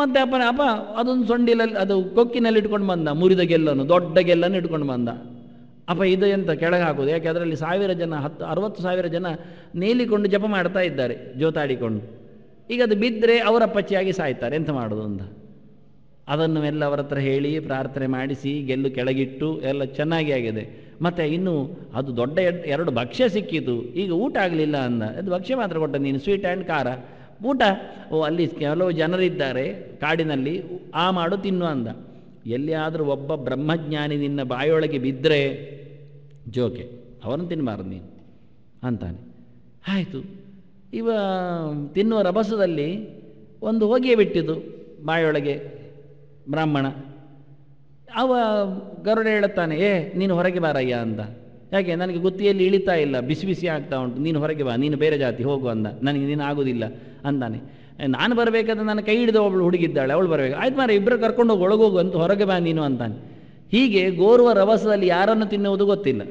A: ಮತ್ತೆ ಅಪ್ಪನ ಅಪ್ಪ ಅದೊಂದು ಸೊಂಡಿಲಲ್ಲಿ ಅದು ಕೊಕ್ಕಿನಲ್ಲಿ ಇಟ್ಕೊಂಡು ಬಂದ ಮುರಿದ ಗೆಲ್ಲನ್ನು ದೊಡ್ಡ ಗೆಲ್ಲನ್ನು ಇಟ್ಕೊಂಡು ಬಂದ ಅಪ್ಪ ಇದು ಎಂತ ಕೆಳಗೆ ಹಾಕೋದು ಯಾಕೆ ಅದರಲ್ಲಿ ಸಾವಿರ ಜನ ಹತ್ತು ಅರವತ್ತು ಸಾವಿರ ಜನ ನೀಲಿಕೊಂಡು ಜಪ ಮಾಡ್ತಾ ಇದ್ದಾರೆ ಜೋತಾಡಿಕೊಂಡು ಈಗ ಅದು ಬಿದ್ದರೆ ಅವರ ಪಚ್ಚಿಯಾಗಿ ಸಾಯ್ತಾರೆ ಎಂತ ಮಾಡೋದು ಅಂತ ಅದನ್ನು ಎಲ್ಲ ಅವರ ಹತ್ರ ಹೇಳಿ ಪ್ರಾರ್ಥನೆ ಮಾಡಿಸಿ ಗೆಲ್ಲು ಕೆಳಗಿಟ್ಟು ಎಲ್ಲ ಚೆನ್ನಾಗಿ ಆಗಿದೆ ಮತ್ತು ಇನ್ನು ಅದು ದೊಡ್ಡ ಎರಡು ಭಕ್ಷ್ಯ ಸಿಕ್ಕಿತು ಈಗ ಊಟ ಆಗಲಿಲ್ಲ ಅಂದ ಅದು ಭಕ್ಷ್ಯ ಮಾತ್ರ ಕೊಟ್ಟ ನೀನು ಸ್ವೀಟ್ ಆ್ಯಂಡ್ ಖಾರ ಊಟ ಓ ಅಲ್ಲಿ ಕೆಲವು ಜನರಿದ್ದಾರೆ ಕಾಡಿನಲ್ಲಿ ಆ ಮಾಡು ತಿನ್ನು ಅಂದ ಎಲ್ಲಿಯಾದರೂ ಒಬ್ಬ ಬ್ರಹ್ಮಜ್ಞಾನಿ ನಿನ್ನ ಬಾಯೊಳಗೆ ಬಿದ್ದರೆ ಜೋಕೆ ಅವನು ತಿನ್ನಬಾರ್ದು ನೀನು ಅಂತಾನೆ ಆಯಿತು ಇವ ತಿನ್ನುವ ರಭಸದಲ್ಲಿ ಒಂದು ಹೊಗೆ ಬಿಟ್ಟಿದ್ದು ಬಾಯೊಳಗೆ ಬ್ರಾಹ್ಮಣ ಅವ ಗರುಡ ಹೇಳುತ್ತಾನೆ ಏ ನೀನು ಹೊರಗೆ ಬಾರಯ್ಯ ಅಂತ ಯಾಕೆ ನನಗೆ ಗುತ್ತಿಯಲ್ಲಿ ಇಳಿತಾ ಇಲ್ಲ ಬಿಸಿ ಬಿಸಿ ಆಗ್ತಾ ಉಂಟು ನೀನು ಹೊರಗೆ ಬಾ ನೀನು ಬೇರೆ ಜಾತಿ ಹೋಗು ಅಂದ ನನಗೆ ನೀನು ಆಗೋದಿಲ್ಲ ಅಂದಾನೆ ನಾನು ಬರಬೇಕಾದ್ರೆ ನನ್ನ ಕೈ ಹಿಡಿದು ಒಬ್ಬಳು ಹುಡುಗಿದ್ದಾಳೆ ಅವಳು ಬರಬೇಕು ಆಯ್ತು ಮಾರೆ ಇಬ್ಬರು ಕರ್ಕೊಂಡು ಹೋಗಿ ಒಳಗೋಗು ಅಂತ ಹೊರಗೆ ಬಾ ನೀನು ಅಂತಾನೆ ಹೀಗೆ ಗೋರುವ ರವಸದಲ್ಲಿ ಯಾರನ್ನು ತಿನ್ನುವುದು ಗೊತ್ತಿಲ್ಲ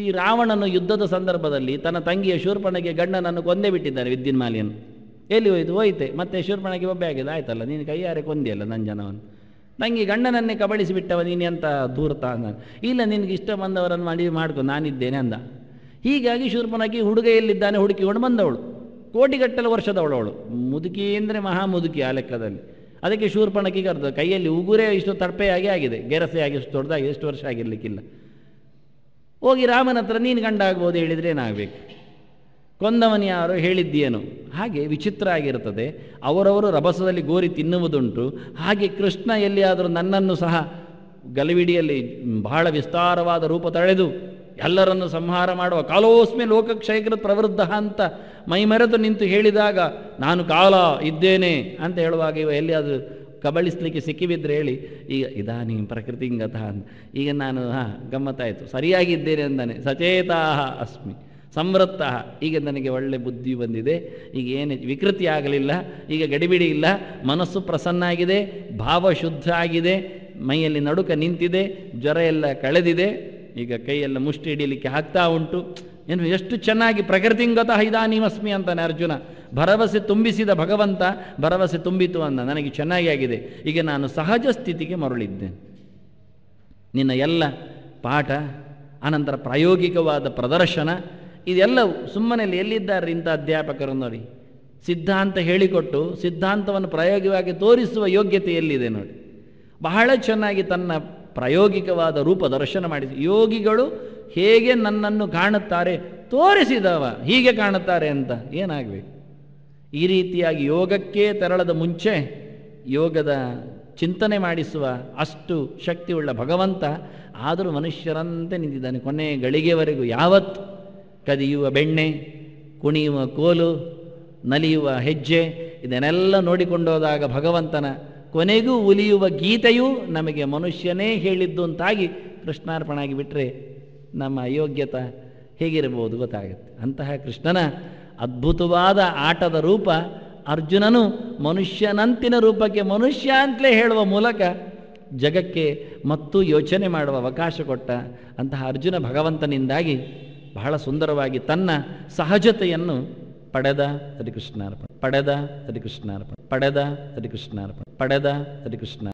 A: ಈ ರಾವಣನು ಯುದ್ಧದ ಸಂದರ್ಭದಲ್ಲಿ ತನ್ನ ತಂಗಿಯ ಶೂರ್ಪಣಗೆ ಗಂಡನನ್ನು ಕೊಂದೇ ಬಿಟ್ಟಿದ್ದಾನೆ ವಿದ್ಯುನ್ಮಾಲಿಯನ್ನು ಎಲ್ಲಿ ಹೋಯ್ತು ಹೋಯ್ತೆ ಮತ್ತೆ ಶೂರ್ಪಣೆಗೆ ಒಬ್ಬೆ ಆಗಿದೆ ಆಯ್ತಲ್ಲ ನೀನು ಕೈಯಾರೆ ಕೊಂದಿಯಲ್ಲ ನನ್ನ ಜನವನ್ನು ನನಗೆ ಗಂಡನನ್ನೇ ಕಬಳಿಸಿಬಿಟ್ಟವ ನೀನು ಅಂತ ದೂರ್ತಾ ಅಂದ ಇಲ್ಲ ನಿನಗೆ ಇಷ್ಟ ಬಂದವರನ್ನು ಮಾಡಿ ಮಾಡ್ಕೊ ನಾನಿದ್ದೇನೆ ಅಂದ ಹೀಗಾಗಿ ಶೂರ್ಪನಾಗಿ ಹುಡುಗ ಹುಡುಕಿಕೊಂಡು ಬಂದವಳು ಕೋಟಿಗಟ್ಟಲು ವರ್ಷದವಳು ಅವಳು ಮುದುಕಿ ಅಂದರೆ ಮಹಾ ಮುದುಕಿ ಆ ಲೆಕ್ಕದಲ್ಲಿ ಅದಕ್ಕೆ ಶೂರ್ಪಣಕ್ಕೆ ಕರೆದ ಕೈಯಲ್ಲಿ ಉಗುರೇ ಇಷ್ಟು ತಡಪೆಯಾಗಿ ಆಗಿದೆ ಗೆರಸೆಯಾಗಿ ಇಷ್ಟು ದೊಡ್ಡದಾಗಿ ಎಷ್ಟು ವರ್ಷ ಆಗಿರಲಿಕ್ಕಿಲ್ಲ ಹೋಗಿ ರಾಮನ ಹತ್ರ ನೀನು ಗಂಡ ಆಗ್ಬೋದು ಹೇಳಿದರೆ ಏನಾಗಬೇಕು ಕೊಂದವನು ಯಾರು ಹೇಳಿದ್ದೇನು ಹಾಗೆ ವಿಚಿತ್ರ ಆಗಿರುತ್ತದೆ ಅವರವರು ರಭಸದಲ್ಲಿ ಗೋರಿ ತಿನ್ನುವುದುಂಟು ಹಾಗೆ ಕೃಷ್ಣ ಎಲ್ಲಿಯಾದರೂ ನನ್ನನ್ನು ಸಹ ಗಲವಿಡಿಯಲ್ಲಿ ಬಹಳ ವಿಸ್ತಾರವಾದ ರೂಪ ತಳೆದು ಎಲ್ಲರನ್ನು ಸಂಹಾರ ಮಾಡುವ ಕಾಲೋಸ್ಮೆ ಲೋಕಕ್ಷಯಕೃತ ಪ್ರವೃದ್ಧ ಅಂತ ಮೈಮರೆತು ನಿಂತು ಹೇಳಿದಾಗ ನಾನು ಕಾಲ ಇದ್ದೇನೆ ಅಂತ ಹೇಳುವಾಗ ಇವ ಎಲ್ಲಿಯಾದರೂ ಕಬಳಿಸ್ಲಿಕ್ಕೆ ಸಿಕ್ಕಿಬಿದ್ರೆ ಹೇಳಿ ಈಗ ಇದಾನಿ ಪ್ರಕೃತಿಂಗತ ಅಂತ ಈಗ ನಾನು ಹಾಂ ಗಮ್ಮತ್ತಾಯಿತು ಸರಿಯಾಗಿದ್ದೇನೆ ಅಂದಾನೆ ಸಚೇತಾ ಅಸ್ಮಿ ಸಂವೃತ್ತ ಈಗ ನನಗೆ ಒಳ್ಳೆ ಬುದ್ಧಿ ಬಂದಿದೆ ಈಗ ಏನು ವಿಕೃತಿ ಆಗಲಿಲ್ಲ ಈಗ ಗಡಿಬಿಡಿ ಇಲ್ಲ ಮನಸ್ಸು ಪ್ರಸನ್ನ ಆಗಿದೆ ಭಾವ ಶುದ್ಧ ಆಗಿದೆ ಮೈಯಲ್ಲಿ ನಡುಕ ನಿಂತಿದೆ ಜ್ವರ ಎಲ್ಲ ಕಳೆದಿದೆ ಈಗ ಕೈಯೆಲ್ಲ ಮುಷ್ಟಿ ಹಿಡಿಯಲಿಕ್ಕೆ ಆಗ್ತಾ ಉಂಟು ಏನು ಎಷ್ಟು ಚೆನ್ನಾಗಿ ಪ್ರಕೃತಿಂಗತಃ ಇದಾನೀಮಸ್ಮಿ ಅಂತಾನೆ ಅರ್ಜುನ ಭರವಸೆ ತುಂಬಿಸಿದ ಭಗವಂತ ಭರವಸೆ ತುಂಬಿತು ಅಂದ ನನಗೆ ಚೆನ್ನಾಗಿ ಆಗಿದೆ ಈಗ ನಾನು ಸಹಜ ಸ್ಥಿತಿಗೆ ಮರಳಿದ್ದೇನೆ ನಿನ್ನ ಎಲ್ಲ ಪಾಠ ಅನಂತರ ಪ್ರಾಯೋಗಿಕವಾದ ಪ್ರದರ್ಶನ ಇದೆಲ್ಲವೂ ಸುಮ್ಮನೆ ಎಲ್ಲಿದ್ದಾರೆ ಇಂಥ ಅಧ್ಯಾಪಕರು ನೋಡಿ ಸಿದ್ಧಾಂತ ಹೇಳಿಕೊಟ್ಟು ಸಿದ್ಧಾಂತವನ್ನು ಪ್ರಾಯೋಗಿಕವಾಗಿ ತೋರಿಸುವ ಯೋಗ್ಯತೆ ಎಲ್ಲಿದೆ ನೋಡಿ ಬಹಳ ಚೆನ್ನಾಗಿ ತನ್ನ ಪ್ರಾಯೋಗಿಕವಾದ ರೂಪ ದರ್ಶನ ಮಾಡಿದ ಯೋಗಿಗಳು ಹೇಗೆ ನನ್ನನ್ನು ಕಾಣುತ್ತಾರೆ ತೋರಿಸಿದವ ಹೀಗೆ ಕಾಣುತ್ತಾರೆ ಅಂತ ಏನಾಗಬೇಕು ಈ ರೀತಿಯಾಗಿ ಯೋಗಕ್ಕೆ ತೆರಳದ ಮುಂಚೆ ಯೋಗದ ಚಿಂತನೆ ಮಾಡಿಸುವ ಅಷ್ಟು ಶಕ್ತಿಯುಳ್ಳ ಭಗವಂತ ಆದರೂ ಮನುಷ್ಯರಂತೆ ನಿಂತಿದ್ದಾನೆ ಕೊನೆ ಗಳಿಗೆವರೆಗೂ ಯಾವತ್ತು ಕದಿಯುವ ಬೆಣ್ಣೆ ಕುಣಿಯುವ ಕೋಲು ನಲಿಯುವ ಹೆಜ್ಜೆ ಇದನ್ನೆಲ್ಲ ನೋಡಿಕೊಂಡೋದಾಗ ಭಗವಂತನ ಕೊನೆಗೂ ಉಲಿಯುವ ಗೀತೆಯೂ ನಮಗೆ ಮನುಷ್ಯನೇ ಹೇಳಿದ್ದು ಅಂತಾಗಿ ಕೃಷ್ಣಾರ್ಪಣಾಗಿ ಬಿಟ್ಟರೆ ನಮ್ಮ ಅಯೋಗ್ಯತ ಹೇಗಿರಬಹುದು ಗೊತ್ತಾಗುತ್ತೆ ಅಂತಹ ಕೃಷ್ಣನ ಅದ್ಭುತವಾದ ಆಟದ ರೂಪ ಅರ್ಜುನನು ಮನುಷ್ಯನಂತಿನ ರೂಪಕ್ಕೆ ಮನುಷ್ಯ ಅಂತಲೇ ಹೇಳುವ ಮೂಲಕ ಜಗಕ್ಕೆ ಮತ್ತೂ ಯೋಚನೆ ಮಾಡುವ ಅವಕಾಶ ಕೊಟ್ಟ ಅಂತಹ ಅರ್ಜುನ ಭಗವಂತನಿಂದಾಗಿ ಬಹಳ ಸುಂದರವಾಗಿ ತನ್ನ ಸಹಜತೆಯನ್ನು ಪಡೆದ ಹರಿಕೃಷ್ಣಾರ್ಪಣ ಪಡೆದ ಹರಿಕೃಷ್ಣಾರ್ಪಣ ಪಡೆದ ಹರಿಕೃಷ್ಣಾರ್ಪಣ ಪಡೆದ ಹರಿಕೃಷ್ಣ